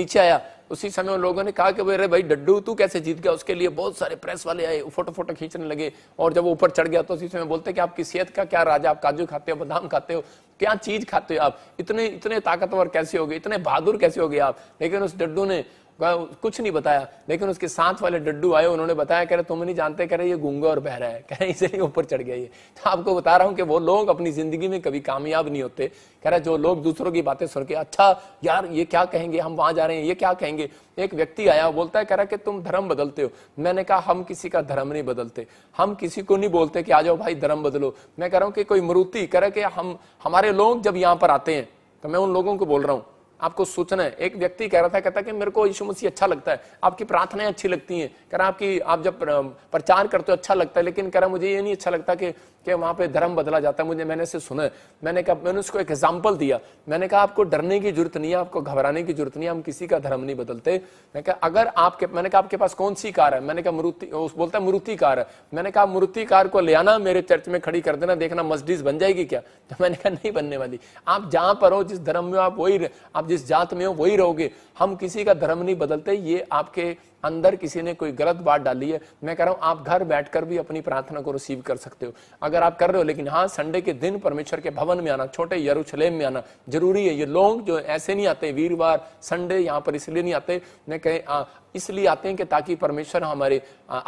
नीचे आया उसी समय उन लोगों ने कहा कि अरे भाई डड्डू तू कैसे जीत गया उसके लिए बहुत सारे प्रेस वाले आए फोटो फोटो खींचने लगे और जब वो ऊपर चढ़ गया तो उसी समय बोलते कि आपकी सेहत का क्या राजा आप काजू खाते हो बादाम खाते हो क्या चीज खाते हो आप इतने इतने ताकतवर कैसे हो गए इतने बहादुर कैसे हो गए आप लेकिन उस डड्डू ने कुछ नहीं बताया लेकिन उसके साथ वाले डड्डू आए उन्होंने बताया कह रहे तुम नहीं जानते कह रहे ये गूंगा और बहरा है कह रहे इसलिए ऊपर चढ़ गया ये तो आपको बता रहा हूँ कि वो लोग अपनी जिंदगी में कभी कामयाब नहीं होते कह रहे जो लोग दूसरों की बातें सुन के अच्छा यार ये क्या कहेंगे हम वहां जा रहे हैं ये क्या कहेंगे एक व्यक्ति आया बोलता है कह रहा कि तुम धर्म बदलते हो मैंने कहा हम किसी का धर्म नहीं बदलते हम किसी को नहीं बोलते कि आ जाओ भाई धर्म बदलो मैं कह रहा हूँ कि कोई मरुति कह रहा कि हम हमारे लोग जब यहाँ पर आते हैं तो मैं उन लोगों को बोल रहा हूँ आपको सोचना है एक व्यक्ति कह रहा था कहता कि मेरे को यीशु मसीह अच्छा लगता है आपकी प्रार्थनाएं अच्छी लगती हैं कह रहा आपकी आप जब प्रचार करते हो अच्छा लगता है लेकिन कह रहा मुझे ये नहीं अच्छा लगता कि कि वहां पे धर्म बदला जाता है मुझे मैंने इसे सुना मैंने कहा मैंने उसको एक एग्जाम्पल दिया मैंने कहा आपको डरने की जरूरत नहीं है आपको घबराने की जरूरत नहीं है हम किसी का धर्म नहीं बदलते मैंने कहा अगर आपके मैंने कहा आपके पास कौन सी कार है मैंने कहा मरुति बोलता है मरुति कार है मैंने कहा मरुति कार को ले आना मेरे चर्च में खड़ी कर देना देखना मस्जिद बन जाएगी क्या तो मैंने कहा नहीं बनने वाली आप जहां पर हो जिस धर्म में आप वही आप जिस जात में हो वही रहोगे हम किसी का धर्म नहीं बदलते ये आपके अंदर किसी ने कोई गलत बात डाली है मैं कह रहा हूं आप घर बैठकर भी अपनी प्रार्थना को रिसीव कर सकते हो अगर आप कर रहे हो लेकिन हाँ संडे के दिन परमेश्वर के भवन में आना छोटे यरूशलेम में आना जरूरी है ये लोग जो ऐसे नहीं आते वीरवार संडे यहाँ पर इसलिए नहीं आते मैं कह इसलिए आते हैं कि ताकि परमेश्वर हमारे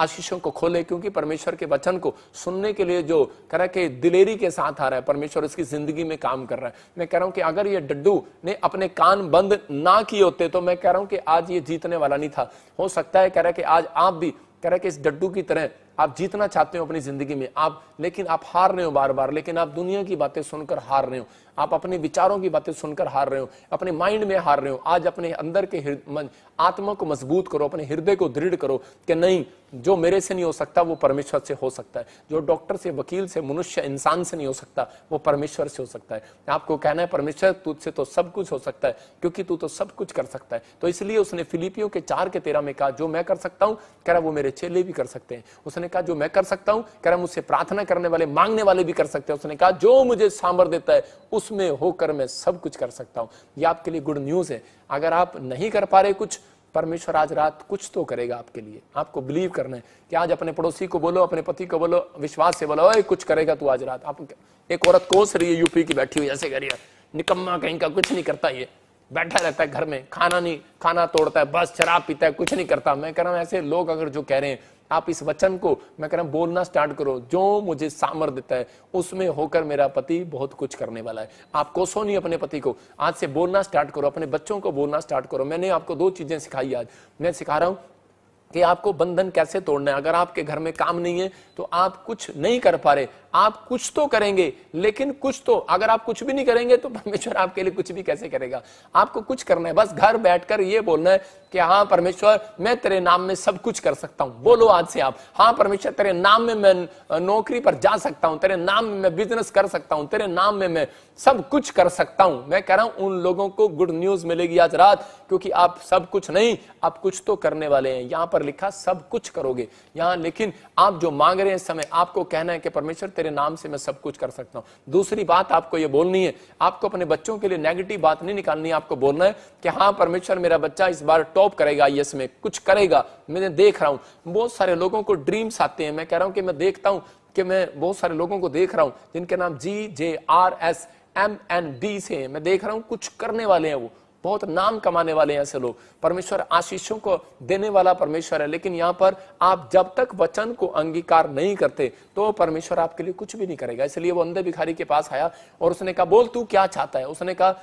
आशीषों को खोले क्योंकि परमेश्वर के वचन को सुनने के लिए जो कह कि दिलेरी के साथ आ रहा है परमेश्वर उसकी जिंदगी में काम कर रहा है मैं कह रहा हूं कि अगर ये डड्डू ने अपने कान बंद ना किए होते तो मैं कह रहा हूं कि आज ये जीतने वाला नहीं था हो सकता सकता है कह रहा है कि आज आप भी कह रहा है कि इस डड्डू की तरह आप जीतना चाहते हो अपनी जिंदगी में आप लेकिन आप हार रहे हो बार बार लेकिन आप दुनिया की बातें सुनकर हार रहे हो आप अपने विचारों की बातें सुनकर हार रहे हो अपने माइंड में हार रहे हो आज अपने अंदर के आत्मा को मजबूत करो अपने हृदय को दृढ़ करो कि नहीं जो मेरे से नहीं हो सकता वो परमेश्वर से हो सकता है जो डॉक्टर से वकील से मनुष्य इंसान से नहीं हो सकता वो परमेश्वर से हो सकता है आपको कहना है परमेश्वर तुझसे तो सब कुछ हो सकता है क्योंकि तू तो सब कुछ कर सकता है तो इसलिए उसने फिलिपियो के चार के तेरह में कहा जो मैं कर सकता हूँ कह रहा वो मेरे चेले भी कर सकते हैं उसने कहा जो मैं कर सकता हूँ कह रहा मुझसे प्रार्थना करने वाले मांगने वाले भी कर सकते हैं उसने कहा जो मुझे सांबर देता है उस उसमें होकर मैं सब कुछ कर सकता हूँ ये आपके लिए गुड न्यूज़ है अगर आप नहीं कर पा रहे कुछ परमेश्वर आज रात कुछ तो करेगा आपके लिए आपको बिलीव करना है कि आज अपने पड़ोसी को बोलो अपने पति को बोलो विश्वास से बोलो ए, कुछ करेगा तू आज रात आप एक औरत कोस रही है यूपी की बैठी हुई ऐसे करिए निकम्मा कहीं का कुछ नहीं करता ये बैठा रहता है घर में खाना नहीं खाना तोड़ता है बस शराब पीता है कुछ नहीं करता मैं कह रहा हूँ ऐसे लोग अगर जो कह रहे हैं आप इस वचन को मैं कह रहा हूं बोलना स्टार्ट करो जो मुझे सामर्थ देता है उसमें होकर मेरा पति बहुत कुछ करने वाला है आप कोसो नहीं अपने पति को आज से बोलना स्टार्ट करो अपने बच्चों को बोलना स्टार्ट करो मैंने आपको दो चीजें सिखाई आज मैं सिखा रहा हूं कि आपको बंधन कैसे तोड़ना है अगर आपके घर में काम नहीं है तो आप कुछ नहीं कर पा रहे आप कुछ तो करेंगे लेकिन कुछ तो अगर आप कुछ भी नहीं करेंगे तो परमेश्वर आपके लिए कुछ भी कैसे करेगा आपको कुछ करना है बस घर बैठकर ये बोलना है कि हाँ परमेश्वर मैं तेरे नाम में सब कुछ कर सकता हूँ बोलो आज से आप हाँ परमेश्वर तेरे नाम में मैं नौकरी पर जा सकता हूँ तेरे नाम में मैं बिजनेस कर सकता हूँ तेरे नाम में मैं सब कुछ कर सकता हूं मैं कह रहा हूं उन लोगों को गुड न्यूज मिलेगी आज रात क्योंकि आप सब कुछ नहीं आप कुछ तो करने वाले हैं यहां पर लिखा सब कुछ करोगे यहां लेकिन आप जो मांग रहे हैं समय आपको कहना है कि परमेश्वर तेरे नाम से मैं सब कुछ कर सकता हूं दूसरी बात आपको यह बोलनी है आपको अपने बच्चों के लिए नेगेटिव बात नहीं निकालनी आपको बोलना है कि हाँ परमेश्वर मेरा बच्चा इस बार टॉप करेगा आई में कुछ करेगा मैं देख रहा हूं बहुत सारे लोगों को ड्रीम्स आते हैं मैं कह रहा हूं कि मैं देखता हूं कि मैं बहुत सारे लोगों को देख रहा हूं जिनके नाम G J R S M N B से मैं देख रहा हूं कुछ करने वाले हैं वो बहुत नाम कमाने वाले हैं ऐसे लोग परमेश्वर आशीषों को देने वाला परमेश्वर है लेकिन यहाँ पर आप जब तक वचन को अंगीकार नहीं करते तो परमेश्वर आपके लिए कुछ भी नहीं करेगा इसलिए वो अंधे भिखारी के पास आया और उसने कहा बोल तू क्या चाहता है उसने कहा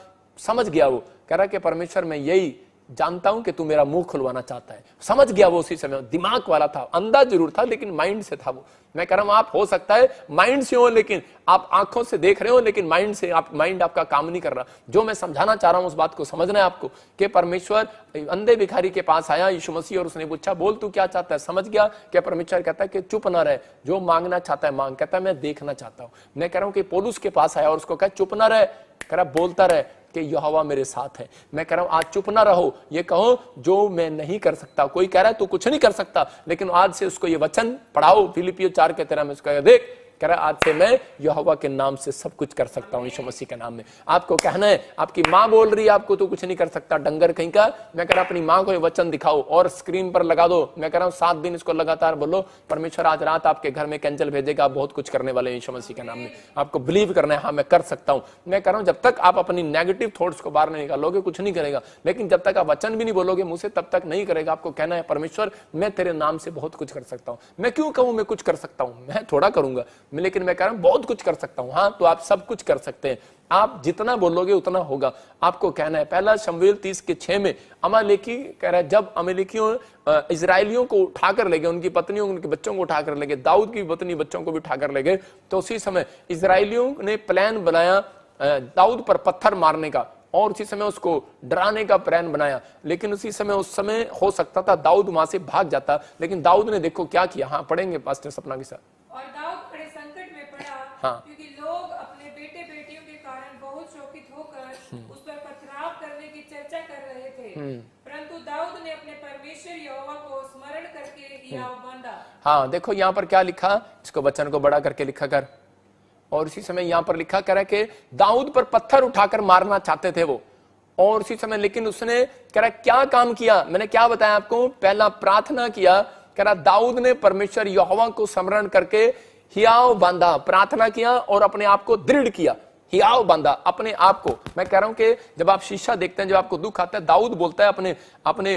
समझ गया वो कह रहा कि परमेश्वर मैं यही जानता हूं कि तू मेरा मुंह खुलवाना चाहता है समझ गया वो उसी समय दिमाग वाला था अंधा जरूर था लेकिन माइंड से था वो मैं कह रहा हूं आप हो सकता है माइंड से हो लेकिन आप आंखों से देख रहे हो लेकिन माइंड से आप माइंड आपका काम नहीं कर रहा जो मैं समझाना चाह रहा हूं उस बात को समझना है आपको कि परमेश्वर अंधे भिखारी के पास आया यीशु मसीह और उसने पूछा बोल तू क्या चाहता है समझ गया क्या परमेश्वर कहता है कि चुप ना रहे जो मांगना चाहता है मांग कहता है मैं देखना चाहता हूं मैं कह रहा हूं कि पोलूस के पास आया और उसको कहा चुप ना रहे कह रहा बोलता रहे कि यहोवा मेरे साथ है मैं कह रहा हूं आज चुप ना रहो ये कहो जो मैं नहीं कर सकता कोई कह रहा है तू कुछ नहीं कर सकता लेकिन आज से उसको ये वचन पढ़ाओ फिलिपियो चार के तेरा में उसका देख कह रहा आज से मैं यहोवा के नाम से सब कुछ कर सकता हूँ यीशु मसीह के नाम में आपको कहना है आपकी माँ बोल रही है आपको तो कुछ नहीं कर सकता डंगर कहीं का मैं कह रहा अपनी माँ को ये वचन दिखाओ और स्क्रीन पर लगा दो मैं कह रहा हूँ सात दिन इसको लगातार बोलो परमेश्वर आज रात आपके घर में कैंजल भेजेगा आप बहुत कुछ करने वाले यीशु मसीह के नाम में आपको बिलीव करना है हाँ मैं कर सकता हूँ मैं कह रहा हूँ जब तक आप अपनी नेगेटिव थॉट्स को बाहर नहीं निकालोगे कुछ नहीं करेगा लेकिन जब तक आप वचन भी नहीं बोलोगे मुझसे तब तक नहीं करेगा आपको कहना है परमेश्वर मैं तेरे नाम से बहुत कुछ कर सकता हूँ मैं क्यों कहूँ मैं कुछ कर सकता हूँ मैं थोड़ा करूंगा लेकिन मैं कह रहा हूं बहुत कुछ कर सकता हूं हाँ तो आप सब कुछ कर सकते हैं आप जितना बोलोगे उतना होगा आपको कहना है पहला शमवेल तीस के छह में अमालेकी कह रहा है जब अमेलिकियों इसराइलियों को उठाकर ले गए उनकी पत्नियों उनके बच्चों को उठाकर ले गए दाऊद की पत्नी बच्चों को भी उठाकर ले गए तो उसी समय इसराइलियों ने प्लान बनाया दाऊद पर पत्थर मारने का और उसी समय उसको डराने का प्लान बनाया लेकिन उसी समय उस समय हो सकता था दाऊद वहां से भाग जाता लेकिन दाऊद ने देखो क्या किया हाँ पढ़ेंगे पास्टर सपना के साथ हाँ। क्योंकि लोग अपने बेटे बेटियों के कारण बहुत शोकित होकर हम्म। उस पर पथराव करने की चर्चा कर रहे थे हम्म। परंतु दाऊद ने अपने परमेश्वर यहोवा को स्मरण करके बांधा हम्म। हाँ देखो यहाँ पर क्या लिखा इसको बच्चन को बड़ा करके लिखा कर और उसी समय यहां पर लिखा करा कि दाऊद पर पत्थर उठाकर मारना चाहते थे वो और उसी समय लेकिन उसने करा क्या काम किया मैंने क्या बताया आपको पहला प्रार्थना किया करा दाऊद ने परमेश्वर यहोवा को स्मरण करके हियाव बांधा प्रार्थना किया और अपने आप को दृढ़ किया ही आओ बंदा अपने आप को मैं कह रहा हूं कि जब आप शीशा देखते हैं जब आपको दुख आता है दाऊद बोलता है अपने अपने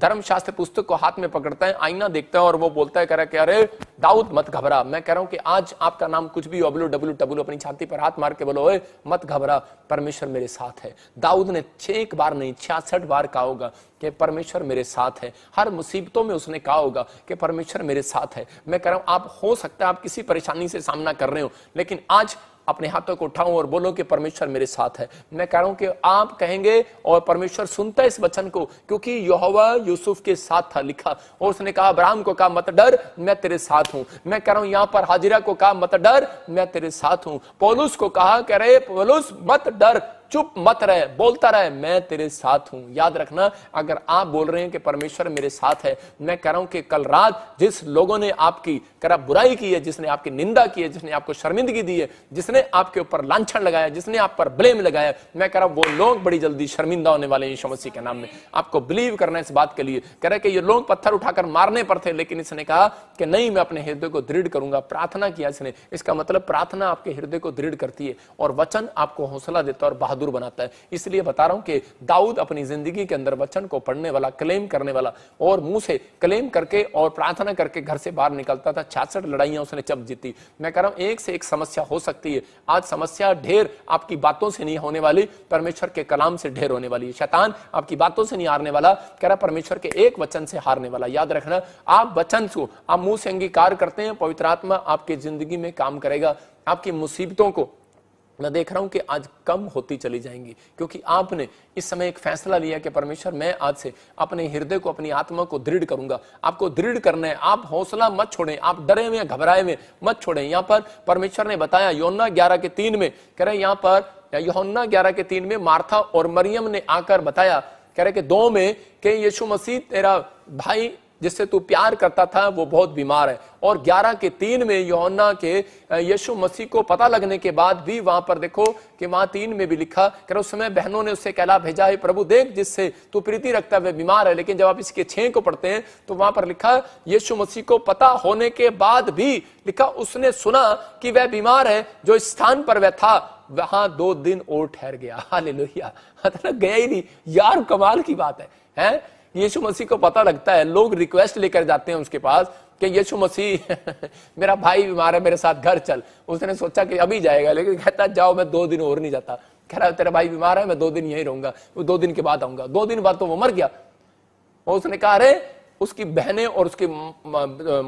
धर्मशास्त्र पुस्तक को हाथ में पकड़ता है आईना देखता है और वो बोलता है कह रहा है कि अरे दाऊद मत घबरा मैं कह रहा हूं कि आज आपका नाम कुछ भी डब्लू डब्लू डब्लू अपनी छाती पर हाथ मार के बोलो ओए मत घबरा परमेश्वर मेरे साथ है दाऊद ने छ एक बार नहीं छियासठ बार कहा होगा कि परमेश्वर मेरे साथ है हर मुसीबतों में उसने कहा होगा कि परमेश्वर मेरे साथ है मैं कह रहा हूं आप हो सकता है आप किसी परेशानी से सामना कर रहे हो लेकिन आज अपने हाथों को उठाऊं और बोलो कि परमेश्वर मेरे साथ है मैं कह रहा हूं कि आप कहेंगे और परमेश्वर सुनता है इस वचन को क्योंकि यहोवा यूसुफ के साथ था लिखा और उसने कहा अब्राहम को कहा मत डर मैं तेरे साथ हूं मैं कह रहा हूं यहां पर हाजिरा को कहा मत डर मैं तेरे साथ हूं पोलुस को कहा कह रहे पोलुस मत डर चुप मत रहे बोलता रहे मैं तेरे साथ हूं याद रखना अगर आप बोल रहे हैं कि परमेश्वर मेरे साथ है मैं कह रहा हूं कि कल रात जिस लोगों ने आपकी करा बुराई की है जिसने आपकी निंदा की है जिसने आपको शर्मिंदगी दी है जिसने आपके ऊपर लांछन लगाया जिसने आप पर ब्लेम लगाया मैं कह रहा हूं वो लोग बड़ी जल्दी शर्मिंदा होने वाले यीशु मसीह के नाम में आपको बिलीव करना इस बात के लिए कह रहे कि ये लोग पत्थर उठाकर मारने पर थे लेकिन इसने कहा कि नहीं मैं अपने हृदय को दृढ़ करूंगा प्रार्थना किया इसने इसका मतलब प्रार्थना आपके हृदय को दृढ़ करती है और वचन आपको हौसला देता है और बहादुर बनाता है इसलिए बता रहा हूं कि दाऊद अपनी जिंदगी के अंदर वचन को पढ़ने वाला क्लेम करने वाला और मुंह से क्लेम करके और प्रार्थना करके घर से बाहर निकलता था छियासठ लड़ाइयां उसने चप जीती मैं कह रहा हूं एक से एक समस्या हो सकती है आज समस्या ढेर आपकी बातों से नहीं होने वाली परमेश्वर के कलाम से ढेर होने वाली है शैतान आपकी बातों से नहीं हारने वाला कह रहा परमेश्वर के एक वचन से हारने वाला याद रखना आप वचन को आप मुंह से अंगीकार करते हैं पवित्र आत्मा आपकी जिंदगी में काम करेगा आपकी मुसीबतों को मैं देख रहा हूं कि आज कम होती चली जाएंगी क्योंकि आपने इस समय एक फैसला लिया कि परमेश्वर मैं आज से अपने हृदय को अपनी आत्मा को दृढ़ करूंगा आपको दृढ़ करना है आप हौसला मत छोड़ें आप डरे हुए घबराए हुए मत छोड़ें यहाँ पर परमेश्वर ने बताया योना ग्यारह के तीन में कह रहे यहाँ पर योना ग्यारह के तीन में मार्था और मरियम ने आकर बताया कह रहे कि दो में के यीशु मसीह तेरा भाई जिससे तू प्यार करता था वो बहुत बीमार है और 11 के तीन में योना के यीशु मसीह को पता लगने के बाद भी वहां पर देखो कि वहां तीन में भी लिखा कर उस समय बहनों ने उसे कहला भेजा है प्रभु देख जिससे तू प्रीति रखता है वह बीमार है लेकिन जब आप इसके छे को पढ़ते हैं तो वहां पर लिखा यीशु मसीह को पता होने के बाद भी लिखा उसने सुना कि वह बीमार है जो स्थान पर वह था वहां दो दिन और ठहर गया हाल लोहिया मतलब गया ही नहीं यार कमाल की बात है हैं यीशु मसीह को पता लगता है लोग रिक्वेस्ट लेकर जाते हैं उसके पास कि यीशु मसीह मेरा भाई बीमार है मेरे साथ घर चल उसने सोचा कि अभी जाएगा लेकिन कहता जाओ मैं दो दिन और नहीं जाता कह रहा तेरा भाई बीमार है मैं दो दिन यही रहूंगा वो दो दिन के बाद आऊंगा दो दिन बाद तो वो मर गया और उसने कहा अरे उसकी बहनें और उसकी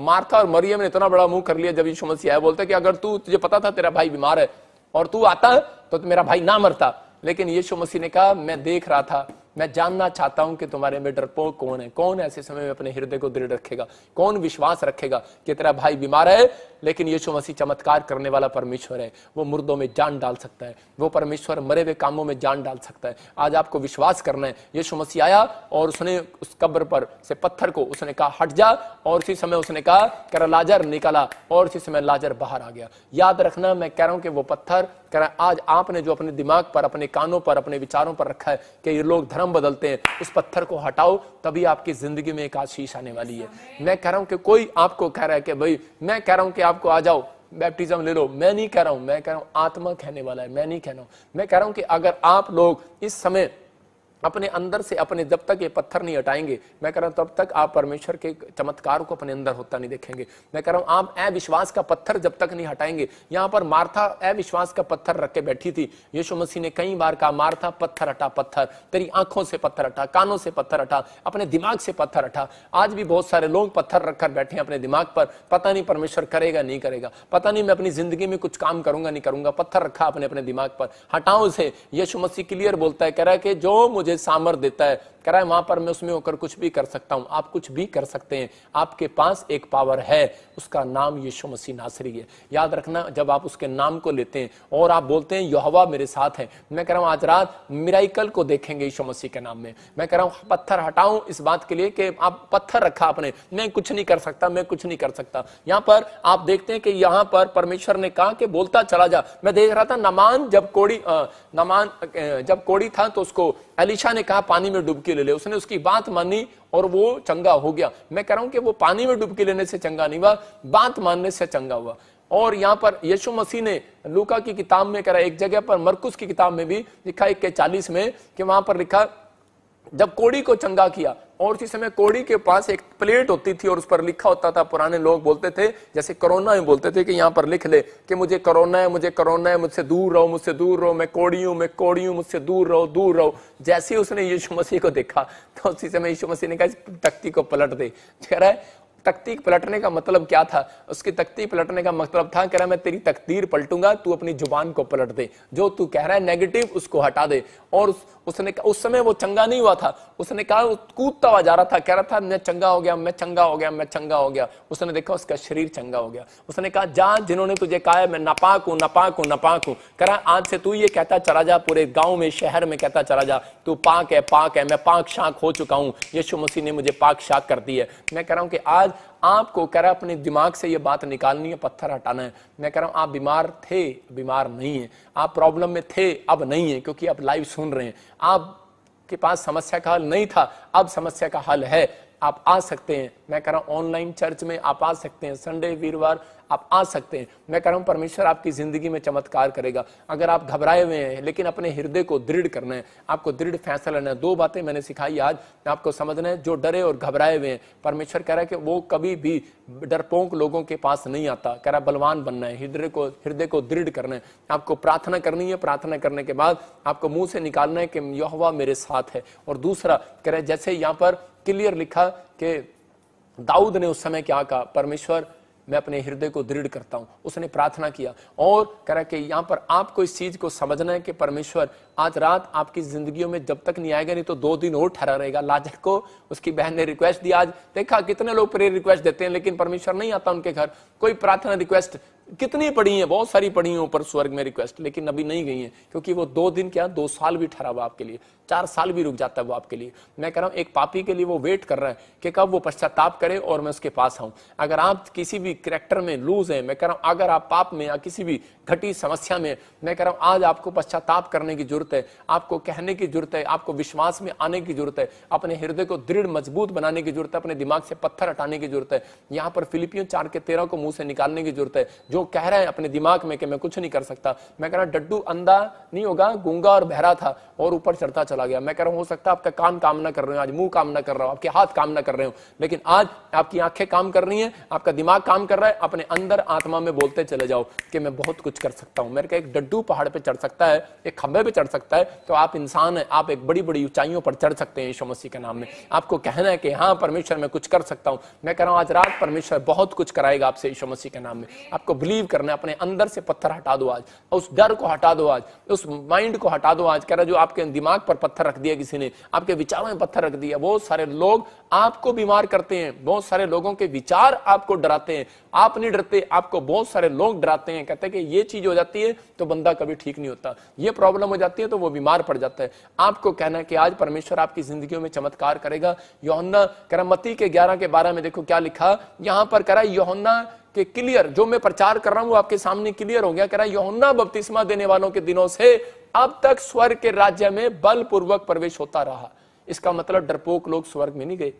मार्था और मरियम ने इतना बड़ा मुंह कर लिया जब यीशु मसीह आया बोलता कि अगर तू तुझे पता था तेरा भाई बीमार है और तू आता तो, तो मेरा भाई ना मरता लेकिन यीशु मसीह ने कहा मैं देख रहा था मैं जानना चाहता हूं कि तुम्हारे में डरपोक कौन है कौन ऐसे समय में अपने हृदय को दृढ़ रखेगा कौन विश्वास रखेगा कि तेरा भाई बीमार है लेकिन यीशु मसीह चमत्कार करने वाला परमेश्वर है वो मुर्दों में जान डाल सकता है वो परमेश्वर मरे हुए कामों में जान डाल सकता है आज आपको विश्वास करना है यीशु मसीह आया और उसने उस कब्र पर से पत्थर को उसने कहा हट जा और उसी समय उसने कहा कर लाजर निकाला और उसी समय लाजर बाहर आ गया याद रखना मैं कह रहा हूं कि वो पत्थर कह आज आपने जो अपने दिमाग पर अपने कानों पर अपने विचारों पर रखा है कि ये लोग धर्म नाम बदलते हैं उस पत्थर को हटाओ तभी आपकी जिंदगी में एक आशीष आने वाली है मैं कह रहा हूं कि कोई आपको कह रहा है कि भाई मैं कह रहा हूं कि आपको आ जाओ बैप्टिज्म ले लो मैं नहीं कह रहा हूं मैं कह रहा हूं आत्मा कहने वाला है मैं नहीं कह रहा हूं मैं कह रहा हूं कि अगर आप लोग इस समय अपने अंदर से अपने जब तक ये पत्थर नहीं हटाएंगे मैं कह रहा हूं तब तक आप परमेश्वर के चमत्कार को अपने अंदर होता नहीं देखेंगे मैं कह रहा हूं आप अविश्वास का पत्थर जब तक नहीं हटाएंगे यहां पर मार्था अविश्वास का पत्थर रख के बैठी थी यीशु मसीह ने कई बार कहा मार्था पत्थर हटा पत्थर तेरी आंखों से पत्थर हटा कानों से पत्थर हटा अपने दिमाग से पत्थर हटा आज भी बहुत सारे लोग पत्थर रखकर बैठे हैं अपने दिमाग पर पता नहीं परमेश्वर करेगा नहीं करेगा पता नहीं मैं अपनी जिंदगी में कुछ काम करूंगा नहीं करूंगा पत्थर रखा अपने अपने दिमाग पर हटाओ उसे यीशु मसीह क्लियर बोलता है कह रहा है कि जो मुझे मुझे सामर देता है करा है वहां पर मैं उसमें होकर कुछ भी कर सकता हूं आप कुछ भी कर सकते हैं आपके पास एक पावर है उसका नाम यीशु मसीह नासरी है याद रखना जब आप उसके नाम को लेते हैं और आप बोलते हैं यहोवा मेरे साथ है मैं कह रहा हूं आज रात मिराइकल को देखेंगे यीशु मसीह के नाम में मैं कह रहा हूं पत्थर हटाऊं इस बात के लिए कि आप पत्थर रखा आपने मैं कुछ नहीं कर सकता मैं कुछ नहीं कर सकता यहां पर आप देखते हैं कि यहां पर परमेश्वर ने कहा कि बोलता चला जा मैं देख रहा था नमान जब कोड़ी नमान जब कोड़ी था तो उसको अलीशा ने कहा पानी में डुबकी ले ले उसने उसकी बात मानी और वो चंगा हो गया मैं कह रहा हूं कि वो पानी में डुबकी लेने से चंगा नहीं हुआ बात मानने से चंगा हुआ और यहाँ पर यीशु मसीह ने लूका की किताब में करा एक जगह पर मरकुस की किताब में भी लिखा एक के चालीस में कि वहां पर लिखा जब कोड़ी को चंगा किया और उसी समय कोड़ी के पास एक प्लेट होती थी और उस पर लिखा होता था पुराने लोग बोलते थे जैसे कोरोना में बोलते थे कि यहाँ पर लिख ले कि मुझे कोरोना है मुझे कोरोना है मुझसे दूर रहो मुझसे दूर रहो मैं कोड़ी हूं मैं कोड़ी हूं मुझसे दूर रहो दूर रहो जैसे ही उसने यीशु मसीह को देखा तो उसी समय यीशु मसीह ने कहा इस टक्की को पलट दे कह रहा है तख्ती पलटने का मतलब क्या था उसकी तख्ती पलटने का मतलब था कह रहा मैं तेरी तकदीर पलटूंगा तू अपनी जुबान को पलट दे जो तू कह रहा है नेगेटिव उसको हटा दे और उस, उसने उस समय वो चंगा नहीं हुआ था उसने कहा कूदता हुआ जा रहा था कह रहा था मैं चंगा हो गया मैं चंगा हो गया मैं चंगा हो गया उसने देखा उसका शरीर चंगा हो गया उसने कहा जा जिन्होंने तुझे कहा है मैं नपाक हूं नपाक हूं नपाक हूं कह रहा आज से तू ये कहता चला जा पूरे गाँव में शहर में कहता चला जा तू पाक है पाक है मैं पाक शाक हो चुका हूं यशु मसीह ने मुझे पाक शाक कर दी है मैं कह रहा हूं कि आज आज आपको कह रहा अपने दिमाग से ये बात निकालनी है पत्थर हटाना है मैं कह रहा हूँ आप बीमार थे बीमार नहीं है आप प्रॉब्लम में थे अब नहीं है क्योंकि आप लाइव सुन रहे हैं आप के पास समस्या का हल नहीं था अब समस्या का हल है आप आ सकते हैं मैं कह रहा हूँ ऑनलाइन चर्च में आप आ सकते हैं संडे वीरवार आप आ सकते हैं मैं कह रहा हूँ परमेश्वर आपकी ज़िंदगी में चमत्कार करेगा अगर आप घबराए हुए हैं लेकिन अपने हृदय को दृढ़ करना है आपको दृढ़ फैसला लेना है दो बातें मैंने सिखाई आज आपको समझना है जो डरे और घबराए हुए हैं परमेश्वर कह रहा है कि वो कभी भी डरपोंक लोगों के पास नहीं आता कह रहा बलवान बनना है हृदय को हृदय को दृढ़ करना है आपको प्रार्थना करनी है प्रार्थना करने के बाद आपको मुंह से निकालना है कि यहवा मेरे साथ है और दूसरा कह रहे जैसे यहाँ पर क्लियर लिखा कि दाऊद ने उस समय क्या कहा परमेश्वर मैं अपने हृदय को दृढ़ करता हूँ उसने प्रार्थना किया और करा कि यहाँ पर आपको इस चीज को समझना है कि परमेश्वर आज रात आपकी जिंदगी में जब तक नहीं आएगा नहीं तो दो दिन और ठहरा रहेगा लाजर को उसकी बहन ने रिक्वेस्ट दिया आज देखा कितने लोग प्रेयर रिक्वेस्ट देते हैं लेकिन परमेश्वर नहीं आता उनके घर कोई प्रार्थना रिक्वेस्ट कितनी पढ़ी हैं बहुत सारी पढ़ी हैं ऊपर स्वर्ग में रिक्वेस्ट लेकिन अभी नहीं गई हैं क्योंकि वो दो दिन क्या दो साल भी ठहरा हुआ आपके लिए चार साल भी रुक जाता है वो आपके लिए मैं कह रहा हूं एक पापी के लिए वो वेट कर रहा है कि कब वो पश्चाताप करे और मैं उसके पास आऊं अगर आप किसी भी करेक्टर में लूज हैं मैं कह रहा हूं अगर आप पाप में या किसी भी घटी समस्या में मैं कह रहा हूं आज आपको पश्चाताप करने की जरूरत है आपको कहने की जरूरत है आपको विश्वास में आने की जरूरत है अपने हृदय को दृढ़ मजबूत बनाने की जरूरत है अपने दिमाग से पत्थर हटाने की जरूरत है यहाँ पर फिलिपियो चार के तेरह को मुंह से निकालने की जरूरत है जो जो कह रहे हैं अपने दिमाग में कि मैं कुछ नहीं कर सकता मैं कह रहा डड्डू अंधा नहीं होगा गूंगा और बहरा था और ऊपर चढ़ता चला गया मैं कह रहा हूं हो सकता है आपका कान काम ना कर रहे हो आज मुंह काम ना कर रहा हो आपके हाथ काम ना कर रहे हो लेकिन आज आपकी आंखें काम कर रही है आपका दिमाग काम कर रहा है अपने अंदर आत्मा में बोलते चले जाओ कि मैं बहुत कुछ कर सकता हूं मेरे कहा एक डड्डू पहाड़ पर चढ़ सकता है एक खंभे पर चढ़ सकता है तो आप इंसान है आप एक बड़ी बड़ी ऊंचाइयों पर चढ़ सकते हैं यीशु मसीह के नाम में आपको कहना है कि हाँ परमेश्वर मैं कुछ कर सकता हूं मैं कह रहा हूं आज रात परमेश्वर बहुत कुछ कराएगा आपसे मसीह के नाम में आपको बिलीव करना है अपने अंदर से पत्थर हटा दो आज उस डर को हटा दो आज उस माइंड को हटा दो आज कह रहा जो आपके दिमाग पर पत्थर रख दिया किसी ने आपके विचारों में पत्थर रख दिया बहुत सारे लोग आपको बीमार करते हैं बहुत सारे लोगों के विचार आपको डराते हैं आप नहीं डरते आपको बहुत सारे लोग डराते हैं कहते हैं कि ये चीज हो जाती है तो बंदा कभी ठीक नहीं होता ये प्रॉब्लम हो जाती है तो वो बीमार पड़ जाता है आपको कहना है कि आज परमेश्वर आपकी जिंदगी में चमत्कार करेगा योहन्ना करमती के ग्यारह के बारह में देखो क्या लिखा यहां पर करा योहन्ना कि क्लियर जो मैं प्रचार कर रहा हूं वो आपके सामने क्लियर हो गया कह रहा है योहन्ना बपतिस्मा देने वालों के दिनों से अब तक स्वर्ग के राज्य में बलपूर्वक प्रवेश होता रहा इसका मतलब डरपोक लोग स्वर्ग में नहीं गए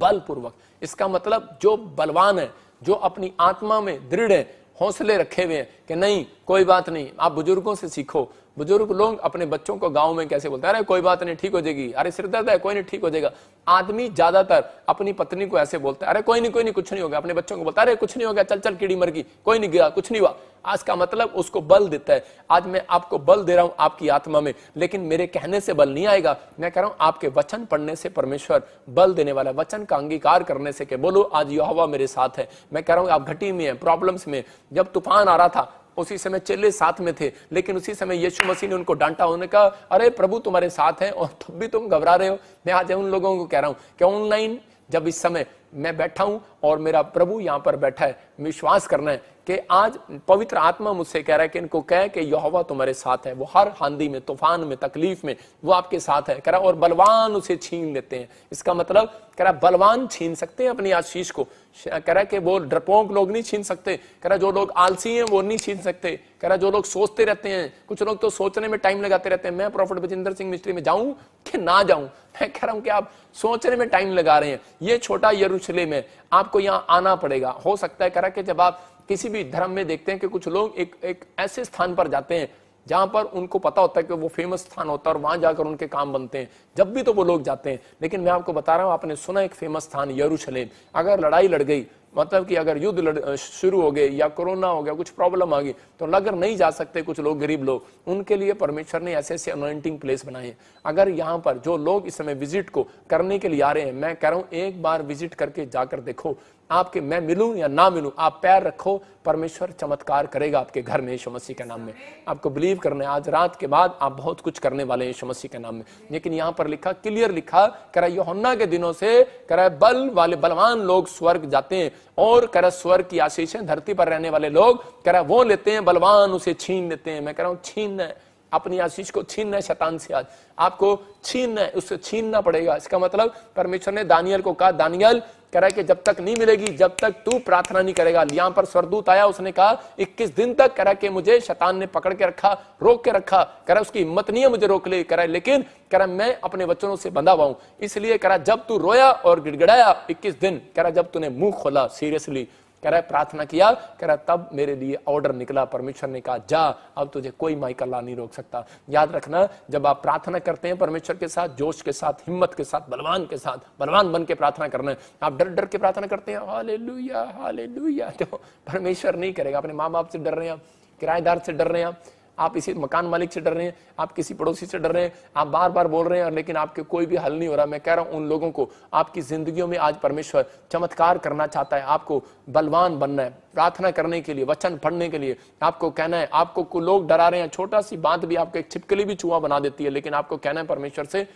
बलपूर्वक इसका मतलब जो बलवान है जो अपनी आत्मा में दृढ़ है हौसले रखे हुए हैं कि नहीं कोई बात नहीं आप बुजुर्गों से सीखो बुजुर्ग लोग अपने बच्चों को गांव में कैसे बोलते हैं अरे कोई बात नहीं ठीक हो जाएगी अरे सिर दर्द है कोई नहीं ठीक हो जाएगा आदमी ज्यादातर अपनी पत्नी को ऐसे बोलता है अरे कोई नहीं कोई नहीं कुछ नहीं होगा अपने बच्चों को बोलता अरे कुछ नहीं होगा चल चल कीड़ी मर गई कोई नहीं गया कुछ नहीं हुआ आज का मतलब उसको बल देता है आज मैं आपको बल दे रहा हूं आपकी आत्मा में लेकिन मेरे कहने से बल नहीं आएगा मैं कह रहा हूं आपके वचन पढ़ने से परमेश्वर बल देने वाला वचन का अंगीकार करने से के बोलो आज यह मेरे साथ है मैं कह रहा हूं आप घटी में है प्रॉब्लम्स में जब तूफान आ रहा था उसी समय चेले साथ में थे लेकिन उसी समय यीशु मसीह ने उनको डांटा उन्होंने कहा अरे प्रभु तुम्हारे साथ हैं और तब भी तुम घबरा रहे हो मैं आज उन लोगों को कह रहा हूं कि ऑनलाइन जब इस समय मैं बैठा हूं और मेरा प्रभु यहाँ पर बैठा है विश्वास करना है कि आज पवित्र आत्मा मुझसे कह रहा है कि इनको कह के यहोवा तुम्हारे साथ है वो हर हांदी में तूफान में तकलीफ में वो आपके साथ है कह रहा और बलवान उसे छीन लेते हैं इसका मतलब कह रहा बलवान छीन सकते हैं अपनी आशीष को कह रहा कि वो डरपोंक लोग नहीं छीन सकते कह रहा जो लोग आलसी हैं वो नहीं छीन सकते कह रहा जो लोग सोचते रहते हैं कुछ लोग तो सोचने में टाइम लगाते रहते हैं मैं प्रोफेट बजिंदर सिंह मिस्ट्री में जाऊं कि ना जाऊं मैं कह रहा हूं कि आप सोचने में टाइम लगा रहे हैं ये छोटा यरूशलेम है आपको यहाँ आना पड़ेगा हो सकता है कह रहा कि जब आप किसी भी धर्म में देखते हैं कि कुछ लोग एक एक ऐसे स्थान पर जाते हैं जहां पर उनको पता होता है कि वो फेमस स्थान होता है और वहां जाकर उनके काम बनते हैं जब भी तो वो लोग जाते हैं लेकिन मैं आपको बता रहा हूं आपने सुना एक फेमस स्थान यरूशलेम अगर लड़ाई लड़ गई मतलब कि अगर युद्ध शुरू हो गए या कोरोना हो गया कुछ प्रॉब्लम आ गई तो अगर नहीं जा सकते कुछ लोग गरीब लोग उनके लिए परमेश्वर ने ऐसे ऐसे अनोइंटिंग प्लेस बनाए हैं अगर यहाँ पर जो लोग इस समय विजिट को करने के लिए आ रहे हैं मैं कह रहा हूँ एक बार विजिट करके जाकर देखो आपके मैं मिलूं या ना मिलूं आप पैर रखो परमेश्वर चमत्कार करेगा आपके घर में यीशु मसीह के नाम में आपको बिलीव करना है आज रात के बाद आप बहुत कुछ करने वाले हैं यीशु मसीह के नाम में लेकिन यहाँ पर लिखा क्लियर लिखा कह योहन्ना के दिनों से कर बल वाले बलवान लोग स्वर्ग जाते हैं और कर स्वर्ग की आशीष धरती पर रहने वाले लोग कर वो लेते हैं बलवान उसे छीन लेते हैं मैं कह रहा हूँ छीन है अपनी आशीष को छीनना है शतान से आज आपको छीनना है उससे छीनना पड़ेगा इसका मतलब परमेश्वर ने दानियल को कहा दानियल कह रहा है कि जब तक नहीं मिलेगी जब तक तू प्रार्थना नहीं करेगा यहां पर स्वरदूत आया उसने कहा 21 दिन तक कह रहा कि मुझे शैतान ने पकड़ के रखा रोक के रखा कह रहा उसकी हिम्मत नहीं है मुझे रोक ले कह रहा है लेकिन कह रहा मैं अपने वचनों से बंधा हुआ हूं इसलिए कह रहा जब तू रोया और गिड़गड़ाया इक्कीस दिन कह रहा जब तूने मुंह खोला सीरियसली कह रहा है प्रार्थना किया कह रहा तब मेरे लिए ऑर्डर निकला परमेश्वर ने कहा जा अब तुझे कोई माइकल्ला नहीं रोक सकता याद रखना जब आप प्रार्थना करते हैं परमेश्वर के साथ जोश के साथ हिम्मत के साथ बलवान के साथ बलवान बन के प्रार्थना करना है आप डर डर के प्रार्थना करते हैं हाले लुया हाले लुया तो परमेश्वर नहीं करेगा अपने माँ बाप से डर रहे हैं किराएदार से डर रहे हैं आप इसी मकान मालिक से डर रहे हैं आप किसी पड़ोसी से डर रहे हैं आप बार बार बोल रहे हैं और लेकिन आपके कोई भी हल नहीं हो रहा मैं कह रहा हूं उन लोगों को आपकी जिंदगियों में आज परमेश्वर चमत्कार करना चाहता है आपको बलवान बनना है प्रार्थना करने के लिए वचन पढ़ने के लिए आपको कहना है आपको लोग डरा रहे हैं छोटा सी बात भी आपको एक छिपकली भी चूहा बना देती है लेकिन आपको कहना है परमेश्वर से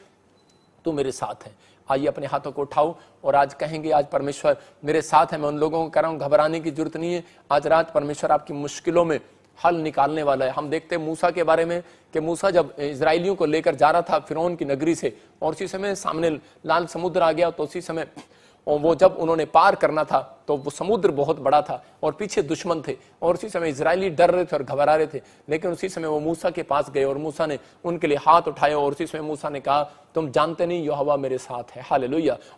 तू मेरे साथ है आइए अपने हाथों को उठाओ और आज कहेंगे आज परमेश्वर मेरे साथ है मैं उन लोगों को कह रहा हूँ घबराने की जरूरत नहीं है आज रात परमेश्वर आपकी मुश्किलों में हल निकालने वाला है हम देखते हैं मूसा के बारे में कि मूसा जब इसराइलियों को लेकर जा रहा था फिरौन की नगरी से और उसी समय सामने लाल समुद्र आ गया तो उसी समय और वो जब उन्होंने पार करना था तो वो समुद्र बहुत बड़ा था और पीछे दुश्मन थे और उसी समय इसराइली डर रहे थे और घबरा रहे थे लेकिन उसी समय वो मूसा के पास गए और मूसा ने उनके लिए हाथ उठाए और उसी समय मूसा ने कहा तुम जानते नहीं यहोवा मेरे साथ है हाल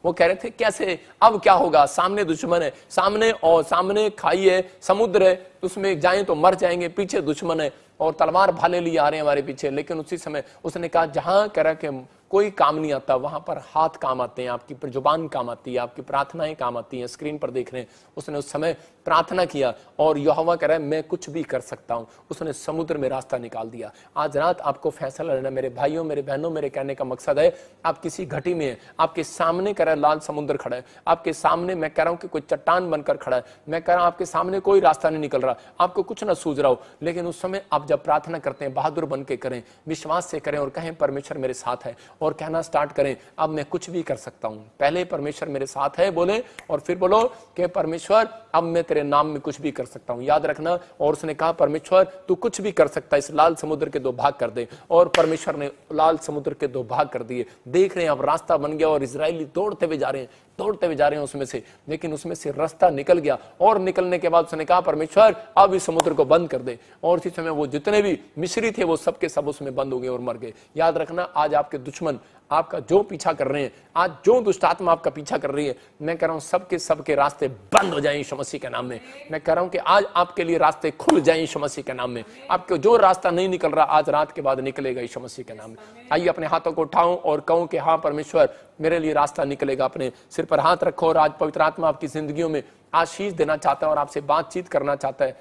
वो कह रहे थे कैसे अब क्या होगा सामने दुश्मन है सामने और सामने खाई है समुद्र है उसमें जाए तो मर जाएंगे पीछे दुश्मन है और तलवार भाले लिए आ रहे हैं हमारे पीछे लेकिन उसी समय उसने कहा जहां कह रहा कि कोई काम नहीं आता वहां पर हाथ काम आते हैं आपकी जुबान काम आती है आपकी प्रार्थनाएं काम आती हैं स्क्रीन पर देख रहे हैं उसने उस समय प्रार्थना किया और यहोवा कह रहा है मैं कुछ भी कर सकता हूं उसने समुद्र में रास्ता निकाल दिया आज रात आपको फैसला लेना मेरे भाइयों मेरे बहनों मेरे कहने का मकसद है है आप किसी घटी में है आपके सामने कह रहा है लाल समुद्र खड़ा है आपके सामने मैं कह रहा हूं कि कोई चट्टान बनकर खड़ा है मैं कह रहा हूं आपके सामने कोई रास्ता नहीं निकल रहा आपको कुछ ना सूझ रहा हो लेकिन उस समय आप जब प्रार्थना करते हैं बहादुर बन के करें विश्वास से करें और कहें परमेश्वर मेरे साथ है और कहना स्टार्ट करें अब मैं कुछ भी कर सकता हूं पहले परमेश्वर मेरे साथ है बोले और फिर बोलो कि परमेश्वर अब मैं तेरे नाम में कुछ भी कर सकता हूं याद रखना और उसने कहा परमेश्वर तू कुछ भी कर सकता है इस लाल समुद्र के दो भाग कर दे और परमेश्वर ने लाल समुद्र के दो भाग कर दिए है देख रहे हैं अब रास्ता बन गया और इसराइली तोड़ते हुए जा रहे हैं दौड़ते हुए जा रहे हैं उसमें से लेकिन उसमें से रास्ता निकल गया और निकलने के बाद उसने कहा परमेश्वर अब इस समुद्र को बंद कर दे और उसी समय वो जितने भी मिश्री थे वो सबके सब उसमें बंद हो गए और मर गए याद रखना आज आपके दुश्मन आपका जो पीछा कर रहे हैं आज जो दुष्ट आत्मा आपका पीछा कर रही है मैं कह रहा हूं सबके सबके रास्ते बंद हो जाए मसीह के नाम में मैं कह रहा हूं कि आज आपके लिए रास्ते खुल जाए यीशु मसीह के नाम में आपके जो रास्ता नहीं निकल रहा आज रात के बाद निकलेगा यीशु मसीह के नाम में आइए अपने हाथों को उठाऊं और कहूं कि हाँ परमेश्वर मेरे लिए रास्ता निकलेगा अपने सिर पर हाथ रखो और आज पवित्र आत्मा आपकी जिंदगियों में आशीष देना चाहता है और आपसे बातचीत करना चाहता है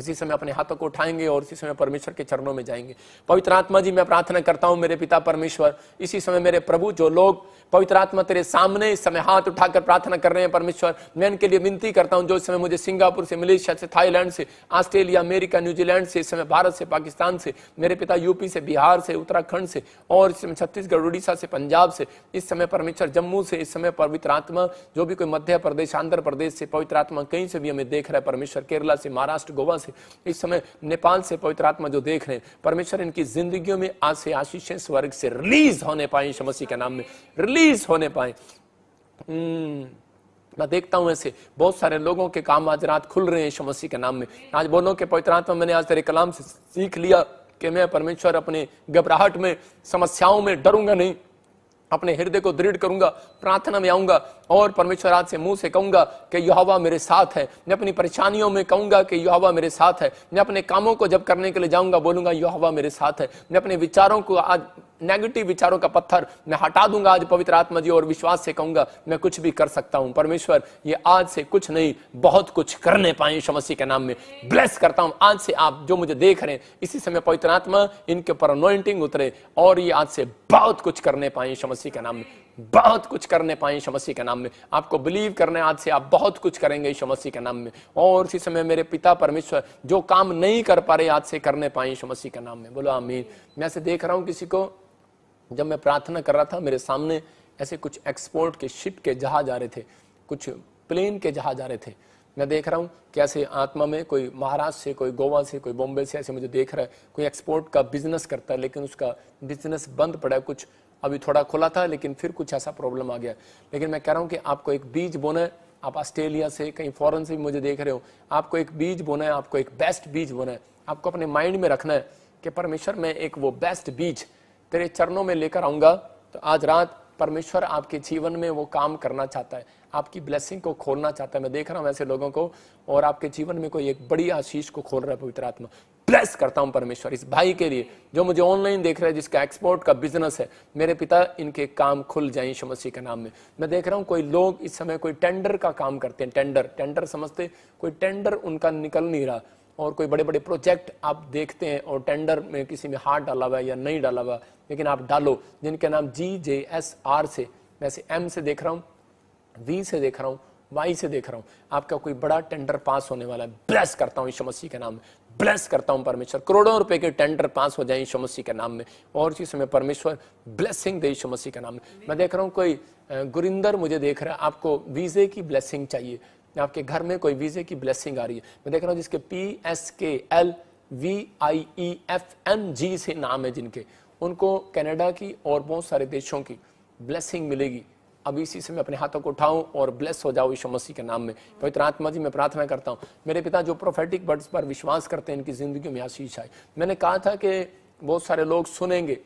इसी समय अपने हाथों को उठाएंगे और इसी समय परमेश्वर के चरणों में जाएंगे पवित्र आत्मा जी मैं प्रार्थना करता हूँ मेरे पिता परमेश्वर इसी समय मेरे प्रभु जो लोग पवित्र आत्मा तेरे सामने इस समय हाथ उठाकर प्रार्थना कर रहे हैं परमेश्वर मैं इनके लिए विनती करता हूँ जो इस समय मुझे सिंगापुर से मलेशिया से थाईलैंड से ऑस्ट्रेलिया अमेरिका न्यूजीलैंड से इस समय भारत से पाकिस्तान से मेरे पिता यूपी से बिहार से उत्तराखंड से और इस समय छत्तीसगढ़ उड़ीसा से पंजाब से इस समय परमेश्वर जम्मू से इस समय पवित्र आत्मा जो भी कोई मध्य प्रदेश आंध्र प्रदेश से पवित्र आत्मा कहीं से भी हमें देख रहा है परमेश्वर केरला से महाराष्ट्र गोवा से से इस समय नेपाल से पवित्र आत्मा जो देख रहे हैं परमेश्वर इनकी जिंदगियों में आज से आशीष स्वर्ग से रिलीज होने पाए शमसी के नाम में रिलीज होने पाए हम्म, मैं देखता हूं ऐसे बहुत सारे लोगों के काम आज रात खुल रहे हैं शमसी के नाम में आज बोलो के पवित्र आत्मा मैंने आज तेरे कलाम से सीख लिया कि मैं परमेश्वर अपने घबराहट में समस्याओं में डरूंगा नहीं अपने हृदय को दृढ़ करूंगा प्रार्थना में आऊंगा और परमेश्वर आज से मुंह से कहूंगा कि युवा मेरे साथ है मैं अपनी परेशानियों में कहूंगा कि युवा मेरे साथ है मैं अपने कामों को जब करने के लिए जाऊंगा बोलूंगा युवा मेरे साथ है मैं अपने विचारों को आज नेगेटिव विचारों का पत्थर मैं हटा दूंगा आज पवित्र आत्मा जी और विश्वास से कहूंगा मैं कुछ भी कर सकता हूं परमेश्वर ये आज से कुछ नहीं बहुत कुछ करने पाए समस्या के नाम में ब्लेस करता हूं आज से आप जो मुझे देख रहे हैं इसी समय पवित्र आत्मा इनके ऊपर अनोइंटिंग उतरे और ये आज से बहुत कुछ करने पाए समस्या के नाम में बहुत कुछ करने पाए शमसी के नाम में आपको बिलीव करने आज से आप बहुत कुछ करेंगे शमसी के नाम में और उसी समय मेरे पिता परमेश्वर जो काम नहीं कर पा रहे आज से करने पाए शमसी के नाम में बोलो आमीन मैं ऐसे देख रहा हूँ किसी को जब मैं प्रार्थना कर रहा था मेरे सामने ऐसे कुछ एक्सपोर्ट के शिप के जहाज आ रहे थे कुछ प्लेन के जहाज आ रहे थे मैं देख रहा हूँ कैसे आत्मा में कोई महाराष्ट्र से कोई गोवा से कोई बॉम्बे से ऐसे मुझे देख रहा है कोई एक्सपोर्ट का बिजनेस करता है लेकिन उसका बिजनेस बंद पड़ा है कुछ अभी थोड़ा खुला था लेकिन फिर कुछ ऐसा प्रॉब्लम आ गया लेकिन मैं कह रहा हूँ कि आपको एक बीज बोना है आप ऑस्ट्रेलिया से कहीं फॉरन से भी मुझे देख रहे हो आपको एक बीज बोना है आपको एक बेस्ट बीज बोना है आपको अपने माइंड में रखना है कि परमेश्वर मैं एक वो बेस्ट बीज तेरे चरणों में लेकर आऊंगा तो आज रात परमेश्वर आपके जीवन में वो काम करना चाहता है आपकी ब्लेसिंग को खोलना चाहता है मैं देख रहा हूँ ऐसे लोगों को और आपके जीवन में कोई एक बड़ी आशीष को खोल रहा है पवित्र आत्मा ब्लेस करता हूँ परमेश्वर इस भाई के लिए जो मुझे ऑनलाइन देख रहा है जिसका एक्सपोर्ट का बिजनेस है मेरे पिता इनके काम खुल जाए शमसी के नाम में मैं देख रहा हूँ कोई लोग इस समय कोई टेंडर का काम करते हैं टेंडर टेंडर समझते कोई टेंडर उनका निकल नहीं रहा और कोई बड़े बड़े प्रोजेक्ट आप देखते हैं और टेंडर में किसी में हाथ डाला हुआ है या नहीं डाला हुआ लेकिन आप डालो जिनके नाम जी जे एस आर से वैसे एम से देख रहा हूँ वी से देख रहा हूँ वाई से देख रहा हूँ आपका कोई बड़ा टेंडर पास होने वाला है ब्लेस करता हूँ यीशु मसीह के नाम में ब्लेस करता हूँ परमेश्वर करोड़ों रुपए के टेंडर पास हो जाए यीशु मसीह के नाम में और चीज में परमेश्वर ब्लेसिंग दे मसीह के नाम में मैं देख रहा हूँ कोई गुरिंदर मुझे देख रहा है आपको वीजे की ब्लेसिंग चाहिए आपके घर में कोई वीज़े की ब्लेसिंग आ रही है मैं देख रहा हूँ जिसके P S K L V I E F N G से नाम है जिनके उनको कनाडा की और बहुत सारे देशों की ब्लेसिंग मिलेगी अब इसी से मैं अपने हाथों को उठाऊं और ब्लेस हो जाऊं यीशु मसीह के नाम में पवित्र आत्मा जी मैं प्रार्थना करता हूं मेरे पिता जो प्रोफेटिक वर्ड्स पर विश्वास करते हैं इनकी ज़िंदगी में आशीष आए मैंने कहा था कि बहुत सारे लोग सुनेंगे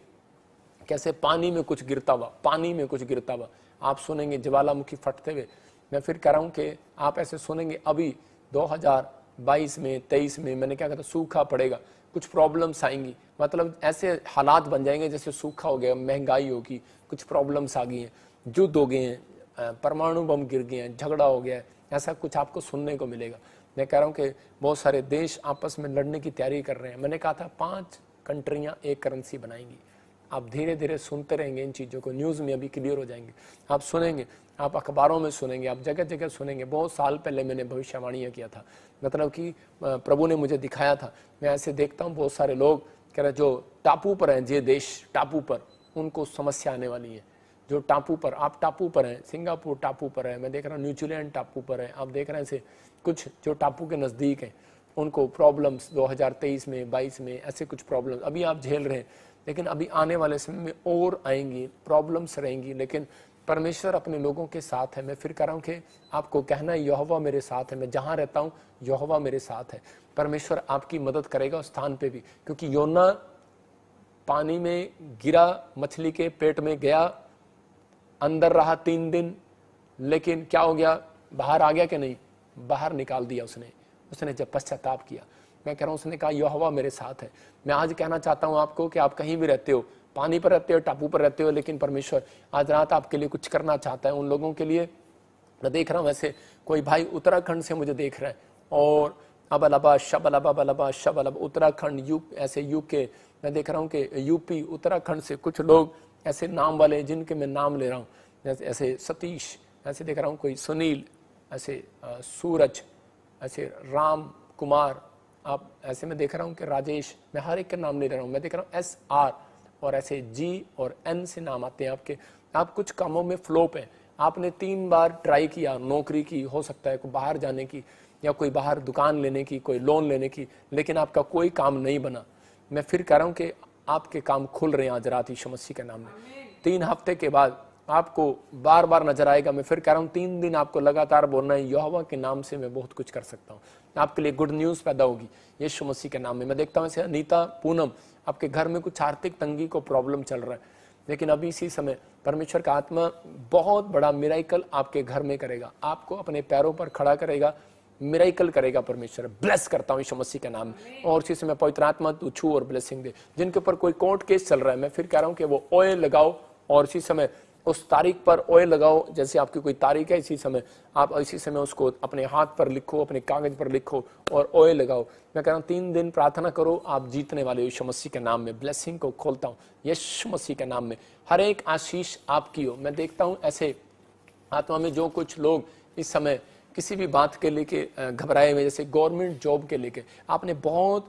कैसे पानी में कुछ गिरता हुआ पानी में कुछ गिरता हुआ आप सुनेंगे ज्वालामुखी फटते हुए मैं फिर कह रहा हूँ कि आप ऐसे सुनेंगे अभी 2022 में 23 में मैंने क्या कहा था सूखा पड़ेगा कुछ प्रॉब्लम्स आएंगी मतलब ऐसे हालात बन जाएंगे जैसे सूखा हो गया महंगाई होगी कुछ प्रॉब्लम्स आ गई हैं युद्ध हो गए हैं परमाणु बम गिर गए हैं झगड़ा हो गया है ऐसा कुछ आपको सुनने को मिलेगा मैं कह रहा हूँ कि बहुत सारे देश आपस में लड़ने की तैयारी कर रहे हैं मैंने कहा था पाँच कंट्रियाँ एक करेंसी बनाएंगी आप धीरे धीरे सुनते रहेंगे इन चीज़ों को न्यूज़ में अभी क्लियर हो जाएंगे आप सुनेंगे आप अखबारों में सुनेंगे आप जगह जगह सुनेंगे बहुत साल पहले मैंने भविष्यवाणियाँ किया था मतलब कि प्रभु ने मुझे दिखाया था मैं ऐसे देखता हूँ बहुत सारे लोग कह रहे जो टापू पर हैं जे देश टापू पर उनको समस्या आने वाली है जो टापू पर आप टापू पर हैं सिंगापुर टापू पर है मैं देख रहा हूँ न्यूजीलैंड टापू पर है आप देख रहे हैं ऐसे कुछ जो टापू के नज़दीक हैं उनको प्रॉब्लम्स 2023 में 22 में ऐसे कुछ प्रॉब्लम्स अभी आप झेल रहे हैं लेकिन अभी आने वाले समय में और आएंगी प्रॉब्लम्स रहेंगी लेकिन परमेश्वर अपने लोगों के साथ है मैं फिर कह रहा हूँ कि आपको कहना है यहोवा मेरे साथ है मैं जहाँ रहता हूँ यहोवा मेरे साथ है परमेश्वर आपकी मदद करेगा उस स्थान पे भी क्योंकि योना पानी में गिरा मछली के पेट में गया अंदर रहा तीन दिन लेकिन क्या हो गया बाहर आ गया कि नहीं बाहर निकाल दिया उसने उसने जब पश्चाताप किया मैं कह रहा हूँ उसने कहा यह हवा मेरे साथ है मैं आज कहना चाहता हूँ आपको कि आप कहीं भी रहते हो पानी पर रहते हो टापू पर रहते हो लेकिन परमेश्वर आज रात आपके लिए कुछ करना चाहता है उन लोगों के लिए मैं देख रहा हूँ वैसे कोई भाई उत्तराखंड से मुझे देख रहे हैं और अब अलाबा शब अलाबा बलाबा शब अलब उत्तराखंड यू ऐसे यू के मैं देख रहा हूँ कि यूपी उत्तराखंड से कुछ लोग ऐसे नाम वाले जिनके मैं नाम ले रहा हूँ जैसे ऐसे सतीश ऐसे देख रहा हूँ कोई सुनील ऐसे सूरज ऐसे राम कुमार आप ऐसे में देख रहा हूँ कि राजेश मैं हर एक का नाम नहीं ले रहा हूँ मैं देख रहा हूँ एस आर और ऐसे जी और एन से नाम आते हैं आपके आप कुछ कामों में फ्लोप हैं आपने तीन बार ट्राई किया नौकरी की हो सकता है कोई बाहर जाने की या कोई बाहर दुकान लेने की कोई लोन लेने की लेकिन आपका कोई काम नहीं बना मैं फिर कह रहा हूँ कि आपके काम खुल रहे हैं आज रात ही शमसी के नाम में तीन हफ्ते के बाद आपको बार बार नजर आएगा मैं फिर कह रहा हूँ तीन दिन आपको लगातार बोलना है यहोवा के नाम से मैं बहुत कुछ कर सकता हूँ आपके लिए गुड न्यूज़ पैदा होगी यीशु मसीह के नाम में मैं देखता हूँ ऐसे अनीता पूनम आपके घर में कुछ आर्थिक तंगी को प्रॉब्लम चल रहा है लेकिन अभी इसी समय परमेश्वर का आत्मा बहुत बड़ा मिराइकल आपके घर में करेगा आपको अपने पैरों पर खड़ा करेगा मिराइकल करेगा परमेश्वर ब्लेस करता हूँ यीशु मसीह के नाम में और उसी समय पवित्र आत्मा तू छू और ब्लेसिंग दे जिनके ऊपर कोई कोर्ट केस चल रहा है मैं फिर कह रहा हूँ कि वो ऑयल लगाओ और उसी समय उस तारीख पर ओए लगाओ जैसे आपकी कोई तारीख है इसी समय आप इसी समय उसको अपने हाथ पर लिखो अपने कागज पर लिखो और ओए लगाओ मैं कह रहा हूँ तीन दिन प्रार्थना करो आप जीतने वाले यीशु मसीह के नाम में ब्लेसिंग को खोलता हूँ यीशु मसीह के नाम में हर एक आशीष आपकी हो मैं देखता हूँ ऐसे आत्मा में जो कुछ लोग इस समय किसी भी बात के लेके घबराए हुए जैसे गवर्नमेंट जॉब के लेके आपने बहुत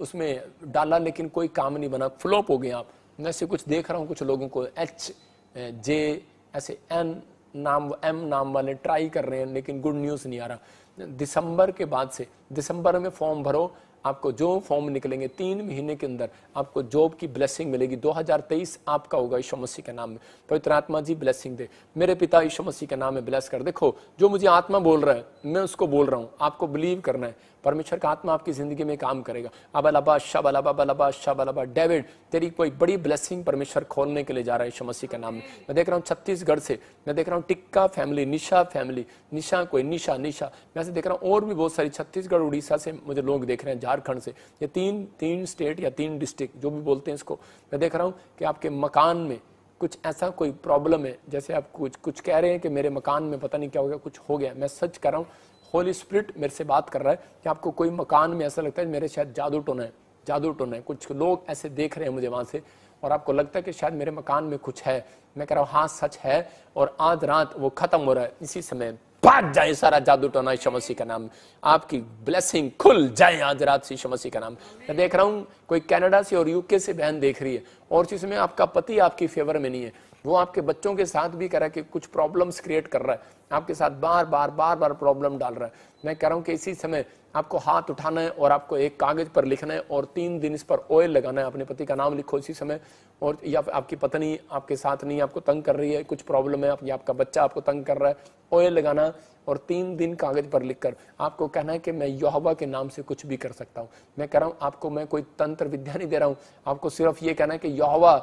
उसमें डाला लेकिन कोई काम नहीं बना फ्लॉप हो गए आप मैं से कुछ देख रहा हूँ कुछ लोगों को एच जे ऐसे एन नाम एम नाम वाले ट्राई कर रहे हैं लेकिन गुड न्यूज़ नहीं आ रहा दिसंबर के बाद से दिसंबर में फॉर्म भरो आपको जो फॉर्म निकलेंगे तीन महीने के अंदर आपको जॉब की ब्लेसिंग मिलेगी 2023 आपका होगा ईशो मसीह के नाम में पवित्र आत्मा जी ब्लेसिंग दे मेरे पिता ईशो मसीह के नाम में ब्लेस कर देखो जो मुझे आत्मा बोल रहा है मैं उसको बोल रहा हूँ आपको बिलीव करना है परमेश्वर का आत्मा आपकी ज़िंदगी में काम करेगा अब अलाबा शब अलाबा बलाबा शब अलाबा डेविड तेरी कोई बड़ी ब्लेसिंग परमेश्वर खोलने के लिए जा रहा है शमसी के नाम में मैं देख रहा हूँ छत्तीसगढ़ से मैं देख रहा हूँ टिक्का फैमिली निशा फैमिली निशा कोई निशा निशा मैं ऐसे देख रहा हूँ और भी बहुत सारी छत्तीसगढ़ उड़ीसा से मुझे लोग देख रहे हैं झारखंड से ये तीन तीन स्टेट या तीन डिस्ट्रिक्ट जो भी बोलते हैं इसको मैं देख रहा हूँ कि आपके मकान में कुछ ऐसा कोई प्रॉब्लम है जैसे आप कुछ कुछ कह रहे हैं कि मेरे मकान में पता नहीं क्या हो गया कुछ हो गया मैं सच कर रहा हूँ होली स्प्रिट मेरे से बात कर रहा है कि आपको कोई मकान में ऐसा लगता है मेरे शायद जादू टोना है जादू टोना है कुछ लोग ऐसे देख रहे हैं मुझे वहां से और आपको लगता है कि शायद मेरे मकान में कुछ है मैं कह रहा हूँ हाँ सच है और आज रात वो खत्म हो रहा है इसी समय भाग जाए सारा जादू टोना शमसी का नाम आपकी ब्लेसिंग खुल जाए आज रात से शमसी का नाम मैं देख रहा हूँ कोई कनाडा से और यूके से बहन देख रही है और चीज में आपका पति आपकी फेवर में नहीं है वो आपके बच्चों के साथ भी रहा है कि कुछ प्रॉब्लम्स क्रिएट कर रहा है आपके साथ बार बार बार बार प्रॉब्लम डाल रहा है मैं कह रहा हूँ कि इसी समय आपको हाथ उठाना है और आपको एक कागज पर लिखना है और तीन दिन इस पर ऑयल लगाना है अपने पति का नाम लिखो इसी समय और या आपकी पत्नी आपके साथ नहीं आपको तंग कर रही है कुछ प्रॉब्लम है आप, या आपका बच्चा आपको तंग कर रहा है ऑयल लगाना और तीन दिन कागज पर लिखकर आपको कहना है कि मैं यहोवा के नाम से कुछ भी कर सकता हूँ मैं कह रहा हूँ आपको मैं कोई तंत्र विद्या नहीं दे रहा हूँ आपको सिर्फ ये कहना है कि यहोवा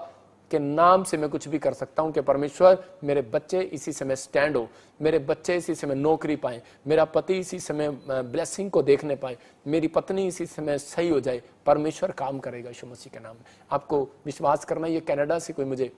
के नाम से मैं कुछ भी कर सकता हूं कि परमेश्वर मेरे बच्चे इसी समय स्टैंड हो मेरे बच्चे इसी समय नौकरी पाए मेरा पति इसी समय ब्लेसिंग को देखने पाए मेरी पत्नी इसी समय सही हो जाए परमेश्वर काम करेगा यशु मसीह के नाम में आपको विश्वास करना ये कनाडा से कोई मुझे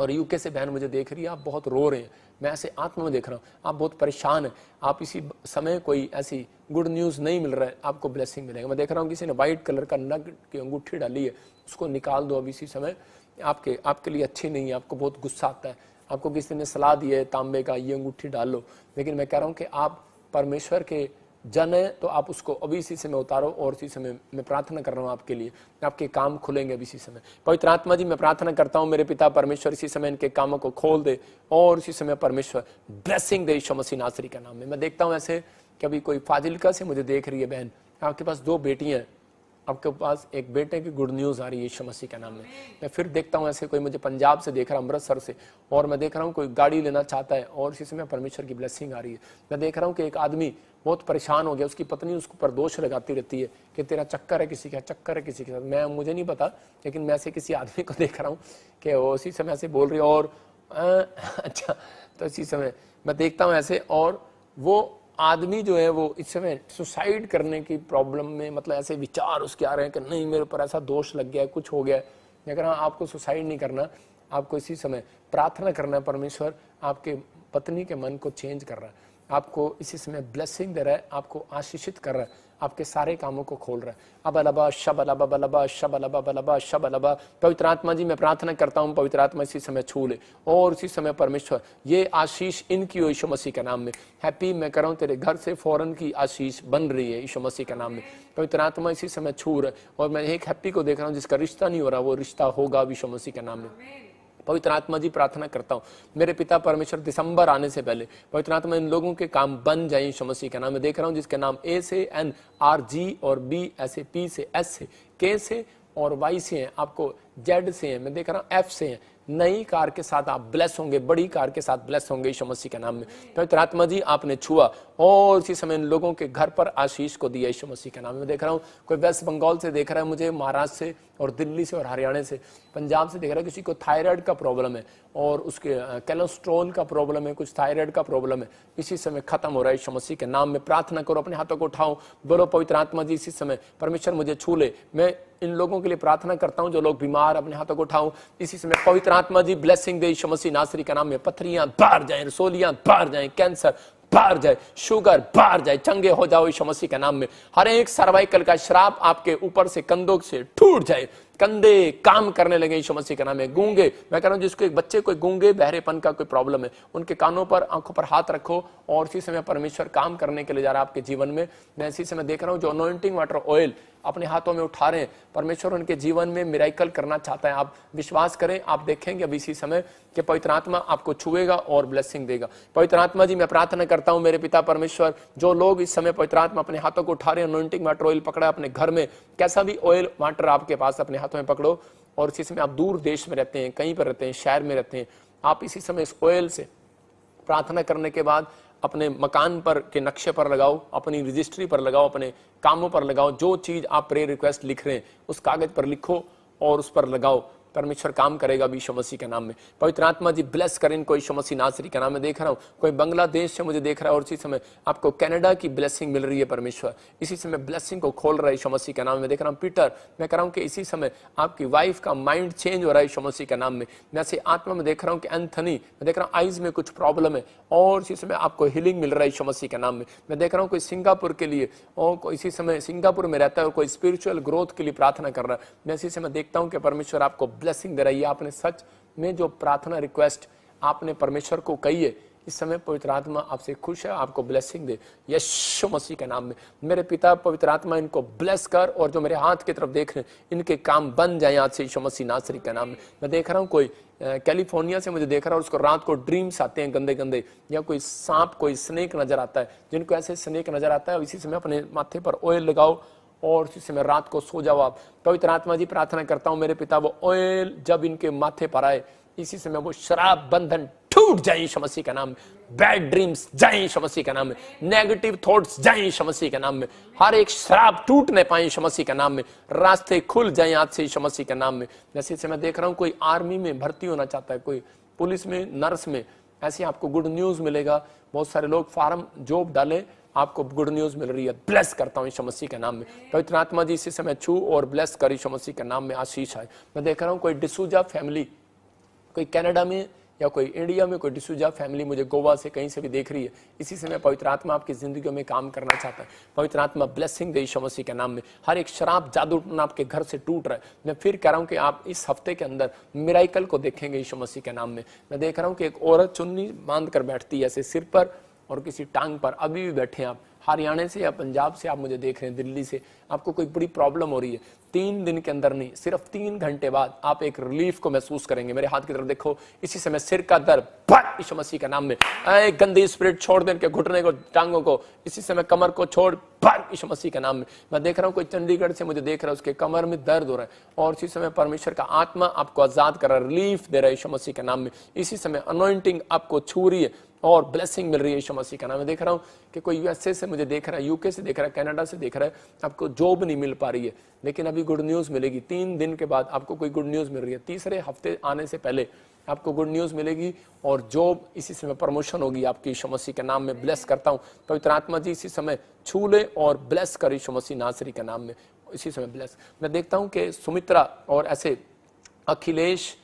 और यूके से बहन मुझे देख रही है आप बहुत रो रहे हैं मैं ऐसे आत्मा में देख रहा हूँ आप बहुत परेशान हैं आप इसी समय कोई ऐसी गुड न्यूज़ नहीं मिल रहा है आपको ब्लेसिंग मिलेगा मैं देख रहा हूँ किसी ने वाइट कलर का नग की अंगूठी डाली है उसको निकाल दो अब इसी समय आपके आपके लिए अच्छी नहीं है आपको बहुत गुस्सा आता है आपको किसी ने सलाह दी है तांबे का ये अंगूठी डाल लो लेकिन मैं कह रहा हूँ कि आप परमेश्वर के जन है तो आप उसको अभी इसी समय उतारो और इसी समय मैं प्रार्थना कर रहा हूँ आपके लिए आपके काम खुलेंगे अभी इसी समय पवित्र आत्मा जी मैं प्रार्थना करता हूँ मेरे पिता परमेश्वर इसी समय इनके कामों को खोल दे और इसी समय परमेश्वर ब्लेसिंग दे ईशो मसीह नासरी का नाम है मैं देखता हूँ ऐसे कभी कोई फाजिलका से मुझे देख रही है बहन आपके पास दो बेटियाँ हैं आपके पास एक बेटे की गुड न्यूज़ आ रही है यीशु मसीह के नाम में मैं फिर देखता हूँ ऐसे कोई मुझे पंजाब से देख रहा है अमृतसर से और मैं देख रहा हूँ कोई गाड़ी लेना चाहता है और इसी समय परमेश्वर की ब्लेसिंग आ रही है मैं देख रहा हूँ कि एक आदमी बहुत परेशान हो गया उसकी पत्नी उसको पर दोष लगाती रहती है कि तेरा चक्कर है किसी का चक्कर है किसी के साथ मैं मुझे नहीं पता लेकिन मैं ऐसे किसी आदमी को देख रहा हूँ कि उसी समय ऐसे बोल रही है और अच्छा तो इसी समय मैं देखता हूँ ऐसे और वो आदमी जो है वो इस समय सुसाइड करने की प्रॉब्लम में मतलब ऐसे विचार उसके आ रहे हैं कि नहीं मेरे ऊपर ऐसा दोष लग गया है कुछ हो गया है रहा हाँ आपको सुसाइड नहीं करना आपको इसी समय प्रार्थना करना है परमेश्वर आपके पत्नी के मन को चेंज कर रहा है आपको इसी समय ब्लेसिंग दे रहा है आपको आशीषित कर रहा है आपके सारे कामों को खोल रहा है अब अलबा शब अलबा बलबा शब अलबा बलबा शब अलबा पवित्र आत्मा जी मैं प्रार्थना करता हूँ पवित्र आत्मा इसी समय छू ले और उसी समय परमेश्वर ये आशीष इनकी हो यीशु मसीह के नाम में हैप्पी मैं कर रहा हूँ तेरे घर से फ़ौरन की आशीष बन रही है यीशु मसीह के नाम में पवित्र आत्मा इसी समय छू रहा है और मैं एक हैप्पी को देख रहा हूँ जिसका रिश्ता नहीं हो रहा वो रिश्ता होगा ईशो मसीह के नाम में पवित्र आत्मा जी प्रार्थना करता हूँ मेरे पिता परमेश्वर दिसंबर आने से पहले पवित्र आत्मा इन लोगों के काम बन जाए शमसी के नाम में देख रहा हूँ जिसके नाम ए से एन आर जी और बी ऐसे पी से एस से के से और वाई से हैं आपको जेड से हैं मैं देख रहा हूँ एफ से हैं नई कार के साथ आप ब्लेस होंगे बड़ी कार के साथ ब्लेस होंगे यीशु मसीह के नाम में पवित्र आत्मा जी आपने छुआ और इसी समय इन लोगों के घर पर आशीष को दिया यीशु मसीह के नाम में देख रहा हूँ कोई वेस्ट बंगाल से देख रहा है मुझे महाराष्ट्र से और दिल्ली से और हरियाणा से पंजाब से देख रहा है किसी को थायराइड का प्रॉब्लम है और उसके कैलोस्ट्रोल का प्रॉब्लम है कुछ थायराइड का प्रॉब्लम है इसी समय खत्म हो रहा है यीशु मसीह के नाम में प्रार्थना करो अपने हाथों को उठाओ बोलो पवित्र आत्मा जी इसी समय परमेश्वर मुझे छू ले मैं इन लोगों के लिए प्रार्थना करता हूँ जो लोग बीमार अपने हाथों को उठाऊं इसी समय पवित्र आत्मा जी ब्लेसिंग दे यीशु मसीह नासरी के नाम में पथरियां बाहर जाए रसोलियां बाहर जाए कैंसर बाहर जाए शुगर बाहर जाए चंगे हो जाओ यीशु मसीह के नाम में हर एक सर्वाइकल का श्राप आपके ऊपर से कंधों से टूट जाए कंधे काम करने लगे यीशु मसीह के नाम में गूंगे मैं कह रहा हूं जिसको एक बच्चे को गूंगे बहरेपन का कोई प्रॉब्लम है उनके कानों पर आंखों पर हाथ रखो और इसी समय परमेश्वर काम करने के लिए जा रहा है आपके जीवन में मैं इसी समय देख रहा हूँ जो अनोइंटिंग वाटर ऑयल अपने हाथों में उठा रहे हैं परमेश्वर उनके जीवन में मिराइकल करना चाहता है आप विश्वास करें आप देखेंगे अभी इसी समय कि पवित्र आत्मा आपको छुएगा और ब्लेसिंग देगा पवित्र आत्मा जी मैं प्रार्थना करता हूं मेरे पिता परमेश्वर जो लोग इस समय पवित्र आत्मा अपने हाथों को उठा रहे हैं अनोइंटिंग वाटर ऑयल पकड़ा अपने घर में कैसा भी ऑयल वाटर आपके पास अपने हाथों हाथों में पकड़ो और इसी समय आप दूर देश में रहते हैं कहीं पर रहते हैं शहर में रहते हैं आप इसी समय इस ऑयल से प्रार्थना करने के बाद अपने मकान पर के नक्शे पर लगाओ अपनी रजिस्ट्री पर लगाओ अपने कामों पर लगाओ जो चीज़ आप प्रेयर रिक्वेस्ट लिख रहे हैं उस कागज़ पर लिखो और उस पर लगाओ परमेश्वर काम करेगा भी मसीह के नाम में पवित्र आत्मा जी ब्लेस करें इनको यीशु मसीह नासरी के नाम में देख रहा हूँ कोई बांग्लादेश से मुझे देख रहा है और इसी समय आपको कनाडा की ब्लेसिंग मिल रही है परमेश्वर इसी समय ब्लेसिंग को खोल रहा है यीशु मसीह के नाम में देख रहा हूँ पीटर मैं कह रहा हूँ कि इसी समय आपकी वाइफ का माइंड चेंज हो रहा है यीशु मसीह के नाम में मैं ऐसे आत्मा में देख रहा हूँ कि एंथनी मैं देख रहा हूँ आइज में कुछ प्रॉब्लम है और इसी समय आपको हीलिंग मिल रहा है यीशु मसीह के नाम में मैं देख रहा हूँ कोई सिंगापुर के लिए और इसी समय सिंगापुर में रहता है और कोई स्पिरिचुअल ग्रोथ के लिए प्रार्थना कर रहा है मैं इसी समय देखता हूँ कि परमेश्वर आपको ब्लेसिंग दे रही है आपने सच में जो प्रार्थना रिक्वेस्ट आपने परमेश्वर को कही है इस समय पवित्र आत्मा आपसे खुश है आपको ब्लेसिंग दे यशु मसीह के नाम में मेरे पिता पवित्र आत्मा इनको ब्लेस कर और जो मेरे हाथ की तरफ देख रहे हैं इनके काम बन जाए आज से यशु मसीह नासरी के नाम में मैं देख रहा हूँ कोई कैलिफोर्निया से मुझे देख रहा है उसको रात को ड्रीम्स आते हैं गंदे गंदे या कोई सांप कोई स्नेक नजर आता है जिनको ऐसे स्नेक नजर आता है इसी समय अपने माथे पर ऑयल लगाओ और उसी समय रात को सो जाओ आप पवित्र आत्मा जी प्रार्थना करता हूँ मेरे पिता वो ऑयल जब इनके माथे पर आए इसी समय वो शराब बंधन टूट जाए शमसी का नाम बैड ड्रीम्स जाए शमसी का नाम में नेगेटिव थॉट्स जाए शमसी का नाम में हर एक शराब टूट टूटने पाए शमसी का नाम में रास्ते खुल जाए आज से शमसी का नाम में जैसे से मैं देख रहा हूँ कोई आर्मी में भर्ती होना चाहता है कोई पुलिस में नर्स में ऐसे आपको गुड न्यूज मिलेगा बहुत सारे लोग फार्म जॉब डाले आपको गुड न्यूज मिल रही है ब्लेस करता हूँ मसीह के नाम में पवित्र आत्मा जी इसी समय छू और ब्लेस कर ईशो मसीह के नाम में आशीष आए मैं देख रहा हूँ कोई डिसूजा फैमिली कोई कैनेडा में या कोई इंडिया में कोई डिसूजा फैमिली मुझे गोवा से कहीं से भी देख रही है इसी समय पवित्र आत्मा आपकी जिंदगी में काम करना चाहता है पवित्र आत्मा ब्लेसिंग दे ईशो मसीह के नाम में हर एक शराब जादू आपके घर से टूट रहा है मैं फिर कह रहा हूँ कि आप इस हफ्ते के अंदर मेराइकल को देखेंगे ईशो मसीह के नाम में मैं देख रहा हूँ कि एक औरत चुन्नी बांध कर बैठती है ऐसे सिर पर और किसी टांग पर अभी भी बैठे हैं आप हरियाणा से या पंजाब से आप मुझे देख रहे हैं दिल्ली से आपको कोई बड़ी प्रॉब्लम हो रही है तीन दिन के अंदर नहीं सिर्फ तीन घंटे बाद आप एक रिलीफ को महसूस करेंगे मेरे हाथ की तरफ देखो इसी समय सिर का दर्द यीशु मसीह के नाम में एक गंदी स्प्रिट छोड़ दे घुटने को टांगों को इसी समय कमर को छोड़ यीशु मसीह के नाम में मैं देख रहा हूँ कोई चंडीगढ़ से मुझे देख रहा है उसके कमर में दर्द हो रहा है और इसी समय परमेश्वर का आत्मा आपको आजाद कर रहा है रिलीफ दे रहा है ईशो मसीह के नाम में इसी समय अनोइंटिंग आपको छू रही है और ब्लेसिंग मिल रही है यीशु मसीह का नाम मैं देख रहा हूँ कि कोई यूएसए से मुझे देख रहा है यूके से देख रहा है कनाडा से देख रहा है आपको जॉब नहीं मिल पा रही है लेकिन अभी गुड न्यूज़ मिलेगी तीन दिन के बाद आपको कोई गुड न्यूज़ मिल रही है तीसरे हफ्ते आने से पहले आपको गुड न्यूज़ मिलेगी और जॉब इसी समय प्रमोशन होगी आपकी यीशु मसीह के नाम में ब्लेस करता हूँ पवित्र आत्मा जी इसी समय छू ले और ब्लेस कर यीशु मसीह नासरी के नाम में इसी समय ब्लेस मैं देखता हूँ कि सुमित्रा और ऐसे अखिलेश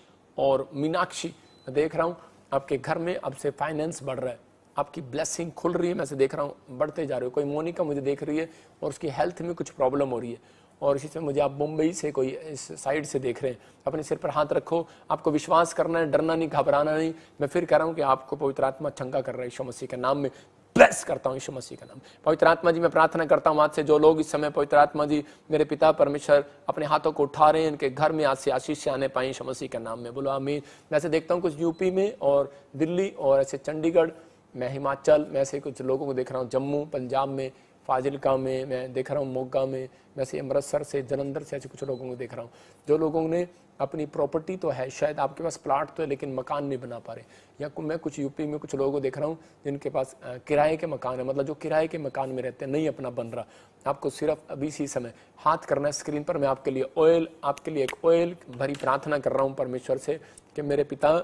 और मीनाक्षी मैं देख रहा हूँ आपके घर में अब से फाइनेंस बढ़ रहा है आपकी ब्लेसिंग खुल रही है मैं से देख रहा हूँ बढ़ते जा रहे हो कोई मोनिका मुझे देख रही है और उसकी हेल्थ में कुछ प्रॉब्लम हो रही है और इसी से मुझे आप मुंबई से कोई इस साइड से देख रहे हैं अपने सिर पर हाथ रखो आपको विश्वास करना है डरना नहीं घबराना नहीं मैं फिर कह रहा हूँ कि आपको पवित्र आत्मा चंगा कर रहा है यीशु मसीह के नाम में ब्लेस करता हूँ यीशु मसीह का नाम पवित्र आत्मा जी मैं प्रार्थना करता हूँ आज से जो लोग इस समय पवित्र आत्मा जी मेरे पिता परमेश्वर अपने हाथों को उठा रहे हैं इनके घर में आज से आशीष से आने पाए यीशु मसीह के नाम में बोलो आमीन मैं ऐसे देखता हूँ कुछ यूपी में और दिल्ली और ऐसे चंडीगढ़ मैं हिमाचल मैं ऐसे कुछ लोगों को देख रहा हूँ जम्मू पंजाब में फाजिलका में मैं देख रहा हूँ मोगा में वैसे अमृतसर से जलंधर से ऐसे कुछ लोगों को देख रहा हूँ जो लोगों ने अपनी प्रॉपर्टी तो है शायद आपके पास प्लाट तो है लेकिन मकान नहीं बना पा रहे या मैं कुछ यूपी में कुछ लोगों को देख रहा हूँ जिनके पास किराए के मकान है मतलब जो किराए के मकान में रहते हैं नहीं अपना बन रहा आपको सिर्फ अभी इसी समय हाथ करना है स्क्रीन पर मैं आपके लिए ऑयल आपके लिए एक ऑयल भरी प्रार्थना कर रहा हूँ परमेश्वर से कि मेरे पिता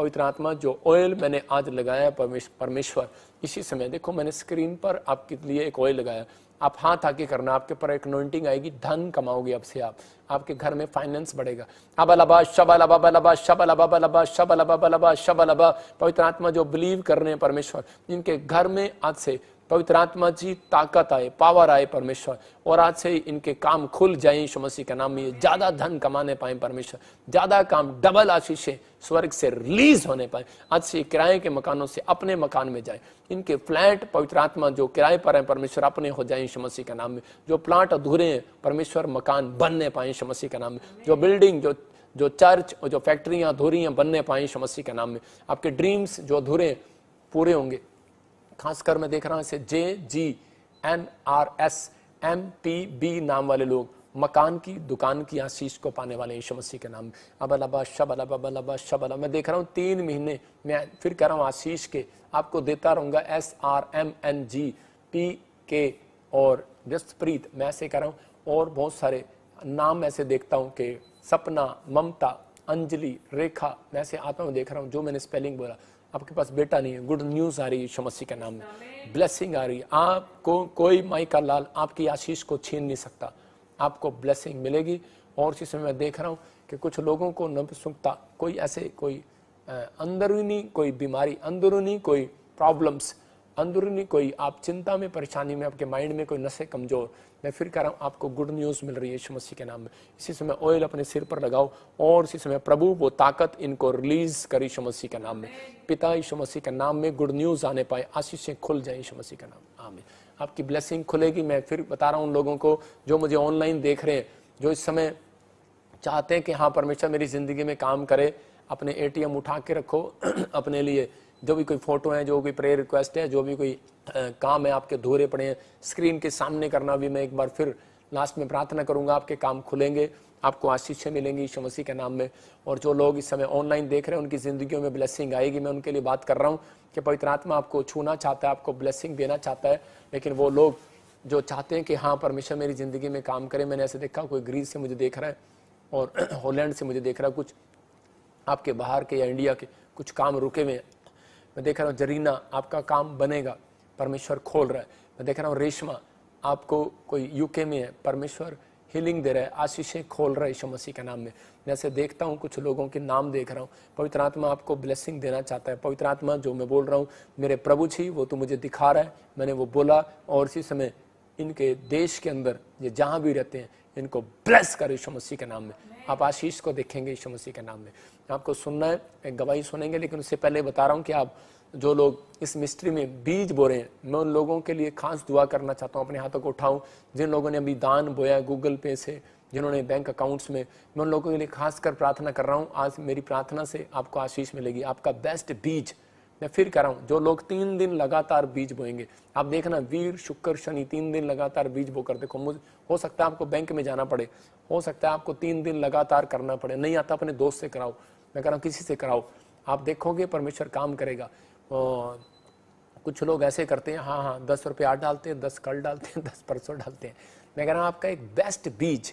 पवित्र आत्मा जो ऑयल मैंने आज लगाया परमेश्वर इसी समय देखो मैंने स्क्रीन पर आपके लिए एक ऑयल लगाया आप हाथ आके करना आपके पर एक नोइंटिंग आएगी धन कमाओगे अब से आप आपके घर में फाइनेंस बढ़ेगा अब अलाबा शब अलाबा बलाबा शब अलाबा बलाबा शब अलाबा बलाबा शब अलाबा पवित्र आत्मा जो बिलीव कर रहे हैं परमेश्वर इनके घर में आज से पवित्र आत्मा जी ताकत आए पावर आए परमेश्वर और आज से इनके काम खुल जाए यीशु मसीह के नाम में ज्यादा धन कमाने पाए परमेश्वर ज्यादा काम डबल आशीषे स्वर्ग से रिलीज होने पाए आज से किराए के मकानों से अपने मकान में जाए इनके फ्लैट पवित्र आत्मा जो किराए पर है परमेश्वर अपने हो जाए यीशु मसीह के नाम में जो प्लांट अधूरे हैं परमेश्वर मकान बनने पाए यीशु मसीह के नाम में जो बिल्डिंग जो जो चर्च और जो फैक्ट्रियां अधूरी हैं बनने पाए यीशु मसीह के नाम में आपके ड्रीम्स जो अधूरे हैं पूरे होंगे खासकर मैं देख रहा हूँ इसे J G N R S M P B नाम वाले लोग मकान की दुकान की आशीष को पाने वाले यीशु मसीह के नाम अब अलाबा शब अलाबा अलबा शब अला मैं देख रहा हूँ तीन महीने मैं फिर कह रहा हूँ आशीष के आपको देता रहूंगा S R M N G P K और जसप्रीत मैं ऐसे कह रहा हूँ और बहुत सारे नाम ऐसे देखता हूँ कि सपना ममता अंजलि रेखा मैं ऐसे आत्मा में देख रहा हूँ जो मैंने स्पेलिंग बोला आपके पास बेटा नहीं है गुड न्यूज़ आ रही है शमसी के नाम में ब्लेसिंग आ रही है आपको कोई माई का लाल आपकी आशीष को छीन नहीं सकता आपको ब्लेसिंग मिलेगी और उसी समय मैं देख रहा हूँ कि कुछ लोगों को नपुंसकता कोई ऐसे कोई अंदरूनी कोई बीमारी अंदरूनी कोई प्रॉब्लम्स अंदरूनी कोई आप चिंता में परेशानी में आपके माइंड में कोई नशे कमजोर मैं फिर कह रहा हूँ आपको गुड न्यूज़ मिल रही है यीशु मसीह के नाम में इसी समय ऑयल अपने सिर पर लगाओ और इसी समय प्रभु वो ताकत इनको रिलीज कर यीशु मसीह के नाम में पिता यीशु मसीह के नाम में गुड न्यूज़ आने पाए आशीषें खुल जाए यीशु मसीह के नाम आमिर आपकी ब्लेसिंग खुलेगी मैं फिर बता रहा हूँ उन लोगों को जो मुझे ऑनलाइन देख रहे हैं जो इस समय चाहते हैं कि हाँ परमेश्वर मेरी ज़िंदगी में काम करे अपने एटीएम उठा के रखो अपने लिए जो भी कोई फोटो है जो कोई प्रेयर रिक्वेस्ट है जो भी कोई काम है आपके धोरे पड़े हैं स्क्रीन के सामने करना भी मैं एक बार फिर लास्ट में प्रार्थना करूंगा आपके काम खुलेंगे आपको आशीषें मिलेंगी ईशो मसीह के नाम में और जो लोग इस समय ऑनलाइन देख रहे हैं उनकी ज़िंदगी में ब्लेसिंग आएगी मैं उनके लिए बात कर रहा हूँ कि पवित्र आत्मा आपको छूना चाहता है आपको ब्लेसिंग देना चाहता है लेकिन वो लोग जो चाहते हैं कि हाँ परमेश्वर मेरी ज़िंदगी में काम करे मैंने ऐसे देखा कोई ग्रीस से मुझे देख रहा है और हॉलैंड से मुझे देख रहा है कुछ आपके बाहर के या इंडिया के कुछ काम रुके हुए मैं देख रहा हूँ जरीना आपका काम बनेगा परमेश्वर खोल रहा है मैं देख रहा हूँ रेशमा आपको कोई यूके में है परमेश्वर हीलिंग दे रहा है आशीषें खोल रहा है ईशो मसीह के नाम में मैं ऐसे देखता हूँ कुछ लोगों के नाम देख रहा हूँ पवित्र आत्मा आपको ब्लेसिंग देना चाहता है पवित्र आत्मा जो मैं बोल रहा हूँ मेरे प्रभु जी वो तो मुझे दिखा रहा है मैंने वो बोला और इसी समय इनके देश के अंदर ये जहाँ भी रहते हैं इनको ब्लेस कर यीशु मसीह के नाम में आप आशीष को देखेंगे यीशु मसीह के नाम में आपको सुनना है एक गवाही सुनेंगे लेकिन उससे पहले बता रहा हूँ कि आप जो लोग इस मिस्ट्री में बीज बो रहे हैं मैं उन लोगों के लिए खास दुआ करना चाहता हूँ अपने हाथों को उठाऊँ जिन लोगों ने अभी दान बोया गूगल पे से जिन्होंने बैंक अकाउंट्स में मैं उन लोगों के लिए खास कर प्रार्थना कर रहा हूँ आज मेरी प्रार्थना से आपको आशीष मिलेगी आपका बेस्ट बीज मैं फिर कह रहा हूँ जो लोग तीन दिन लगातार बीज बोएंगे आप देखना वीर शुक्र शनि तीन दिन लगातार बीज बोकर देखो मुझे हो सकता है आपको बैंक में जाना पड़े हो सकता है आपको तीन दिन लगातार करना पड़े नहीं आता अपने दोस्त से कराओ मैं कह रहा हूँ किसी से कराओ आप देखोगे परमेश्वर काम करेगा कुछ लोग ऐसे करते हैं हाँ हाँ दस रुपये आठ डालते हैं दस कल डालते हैं दस परसों डालते हैं मैं कह रहा हूँ आपका एक बेस्ट बीज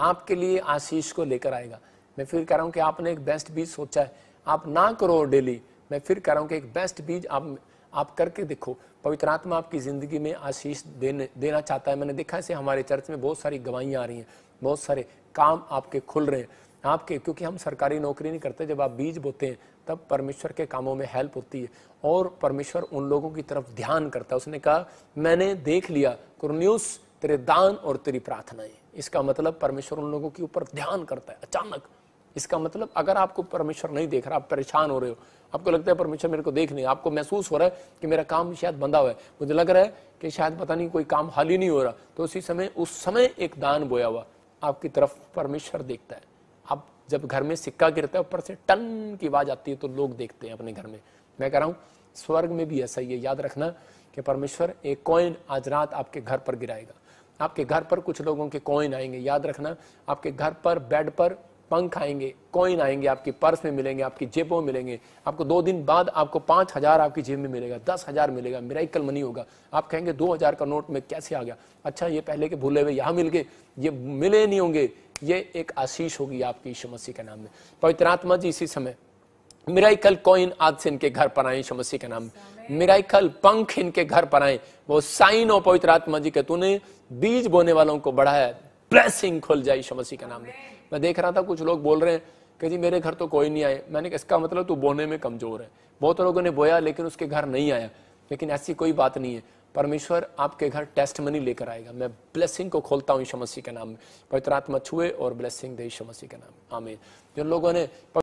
आपके लिए आशीष को लेकर आएगा मैं फिर कह रहा हूँ कि आपने एक बेस्ट बीज सोचा है आप ना करो डेली मैं फिर कह रहा हूँ कि एक बेस्ट बीज आप आप करके देखो पवित्र आत्मा आपकी ज़िंदगी में आशीष देने देना चाहता है मैंने देखा ऐसे हमारे चर्च में बहुत सारी गवाहियाँ आ रही हैं बहुत सारे काम आपके खुल रहे हैं आपके क्योंकि हम सरकारी नौकरी नहीं करते जब आप बीज बोते हैं तब परमेश्वर के कामों में हेल्प होती है और परमेश्वर उन लोगों की तरफ ध्यान करता है उसने कहा मैंने देख लिया कुरन्यूस तेरे दान और तेरी प्रार्थनाएं इसका मतलब परमेश्वर उन लोगों के ऊपर ध्यान करता है अचानक इसका मतलब अगर आपको परमेश्वर नहीं देख रहा आप परेशान हो रहे हो आपको लगता है परमेश्वर मेरे को देख नहीं आपको महसूस हो रहा है कि मेरा काम शायद बंधा हुआ है मुझे लग रहा है कि शायद पता नहीं कोई काम हाल ही नहीं हो रहा तो उसी समय उस समय एक दान बोया हुआ आपकी तरफ परमेश्वर देखता है आप जब घर में सिक्का गिरता है ऊपर से टन की आवाज आती है तो लोग देखते हैं अपने घर में मैं कह रहा हूँ स्वर्ग में भी ऐसा ही है याद रखना कि परमेश्वर एक कॉइन आज रात आपके घर पर गिराएगा आपके घर पर कुछ लोगों के कॉइन आएंगे याद रखना आपके घर पर बेड पर पंख आएंगे कॉइन आएंगे आपके पर्स में मिलेंगे आपकी जेबों में मिलेंगे आपको दो दिन बाद आपको पांच हज़ार आपकी जेब में मिलेगा दस हज़ार मिलेगा मेराइकल मनी होगा आप कहेंगे दो हज़ार का नोट में कैसे आ गया अच्छा ये पहले के भूले हुए यहाँ मिल गए ये मिले नहीं होंगे ये एक आशीष होगी आपकी यीशु मसीह के नाम में पवित्रात्मा जी इसी समय मिराइकल कॉइन आज से इनके घर पर आए यीशु मसीह के नाम में मिराइकल पंख इनके घर पर आए वो साइन हो पवित्र आत्मा जी के तूने बीज बोने वालों को बढ़ाया ब्लेसिंग खुल जाए यीशु मसीह के नाम में मैं देख रहा था कुछ लोग बोल रहे हैं कि जी मेरे घर तो कोई नहीं आए मैंने कहा इसका मतलब तू बोने में कमज़ोर है बहुत लोगों ने बोया लेकिन उसके घर नहीं आया लेकिन ऐसी कोई बात नहीं है परमेश्वर आपके घर टेस्ट मनी लेकर आएगा मैं ब्लेसिंग को खोलता हूँ यीशु मसीह के नाम में पवित्र आत्मा छुए और ब्लेसिंग दे यीशु मसीह के नाम आमिर जिन लोगों ने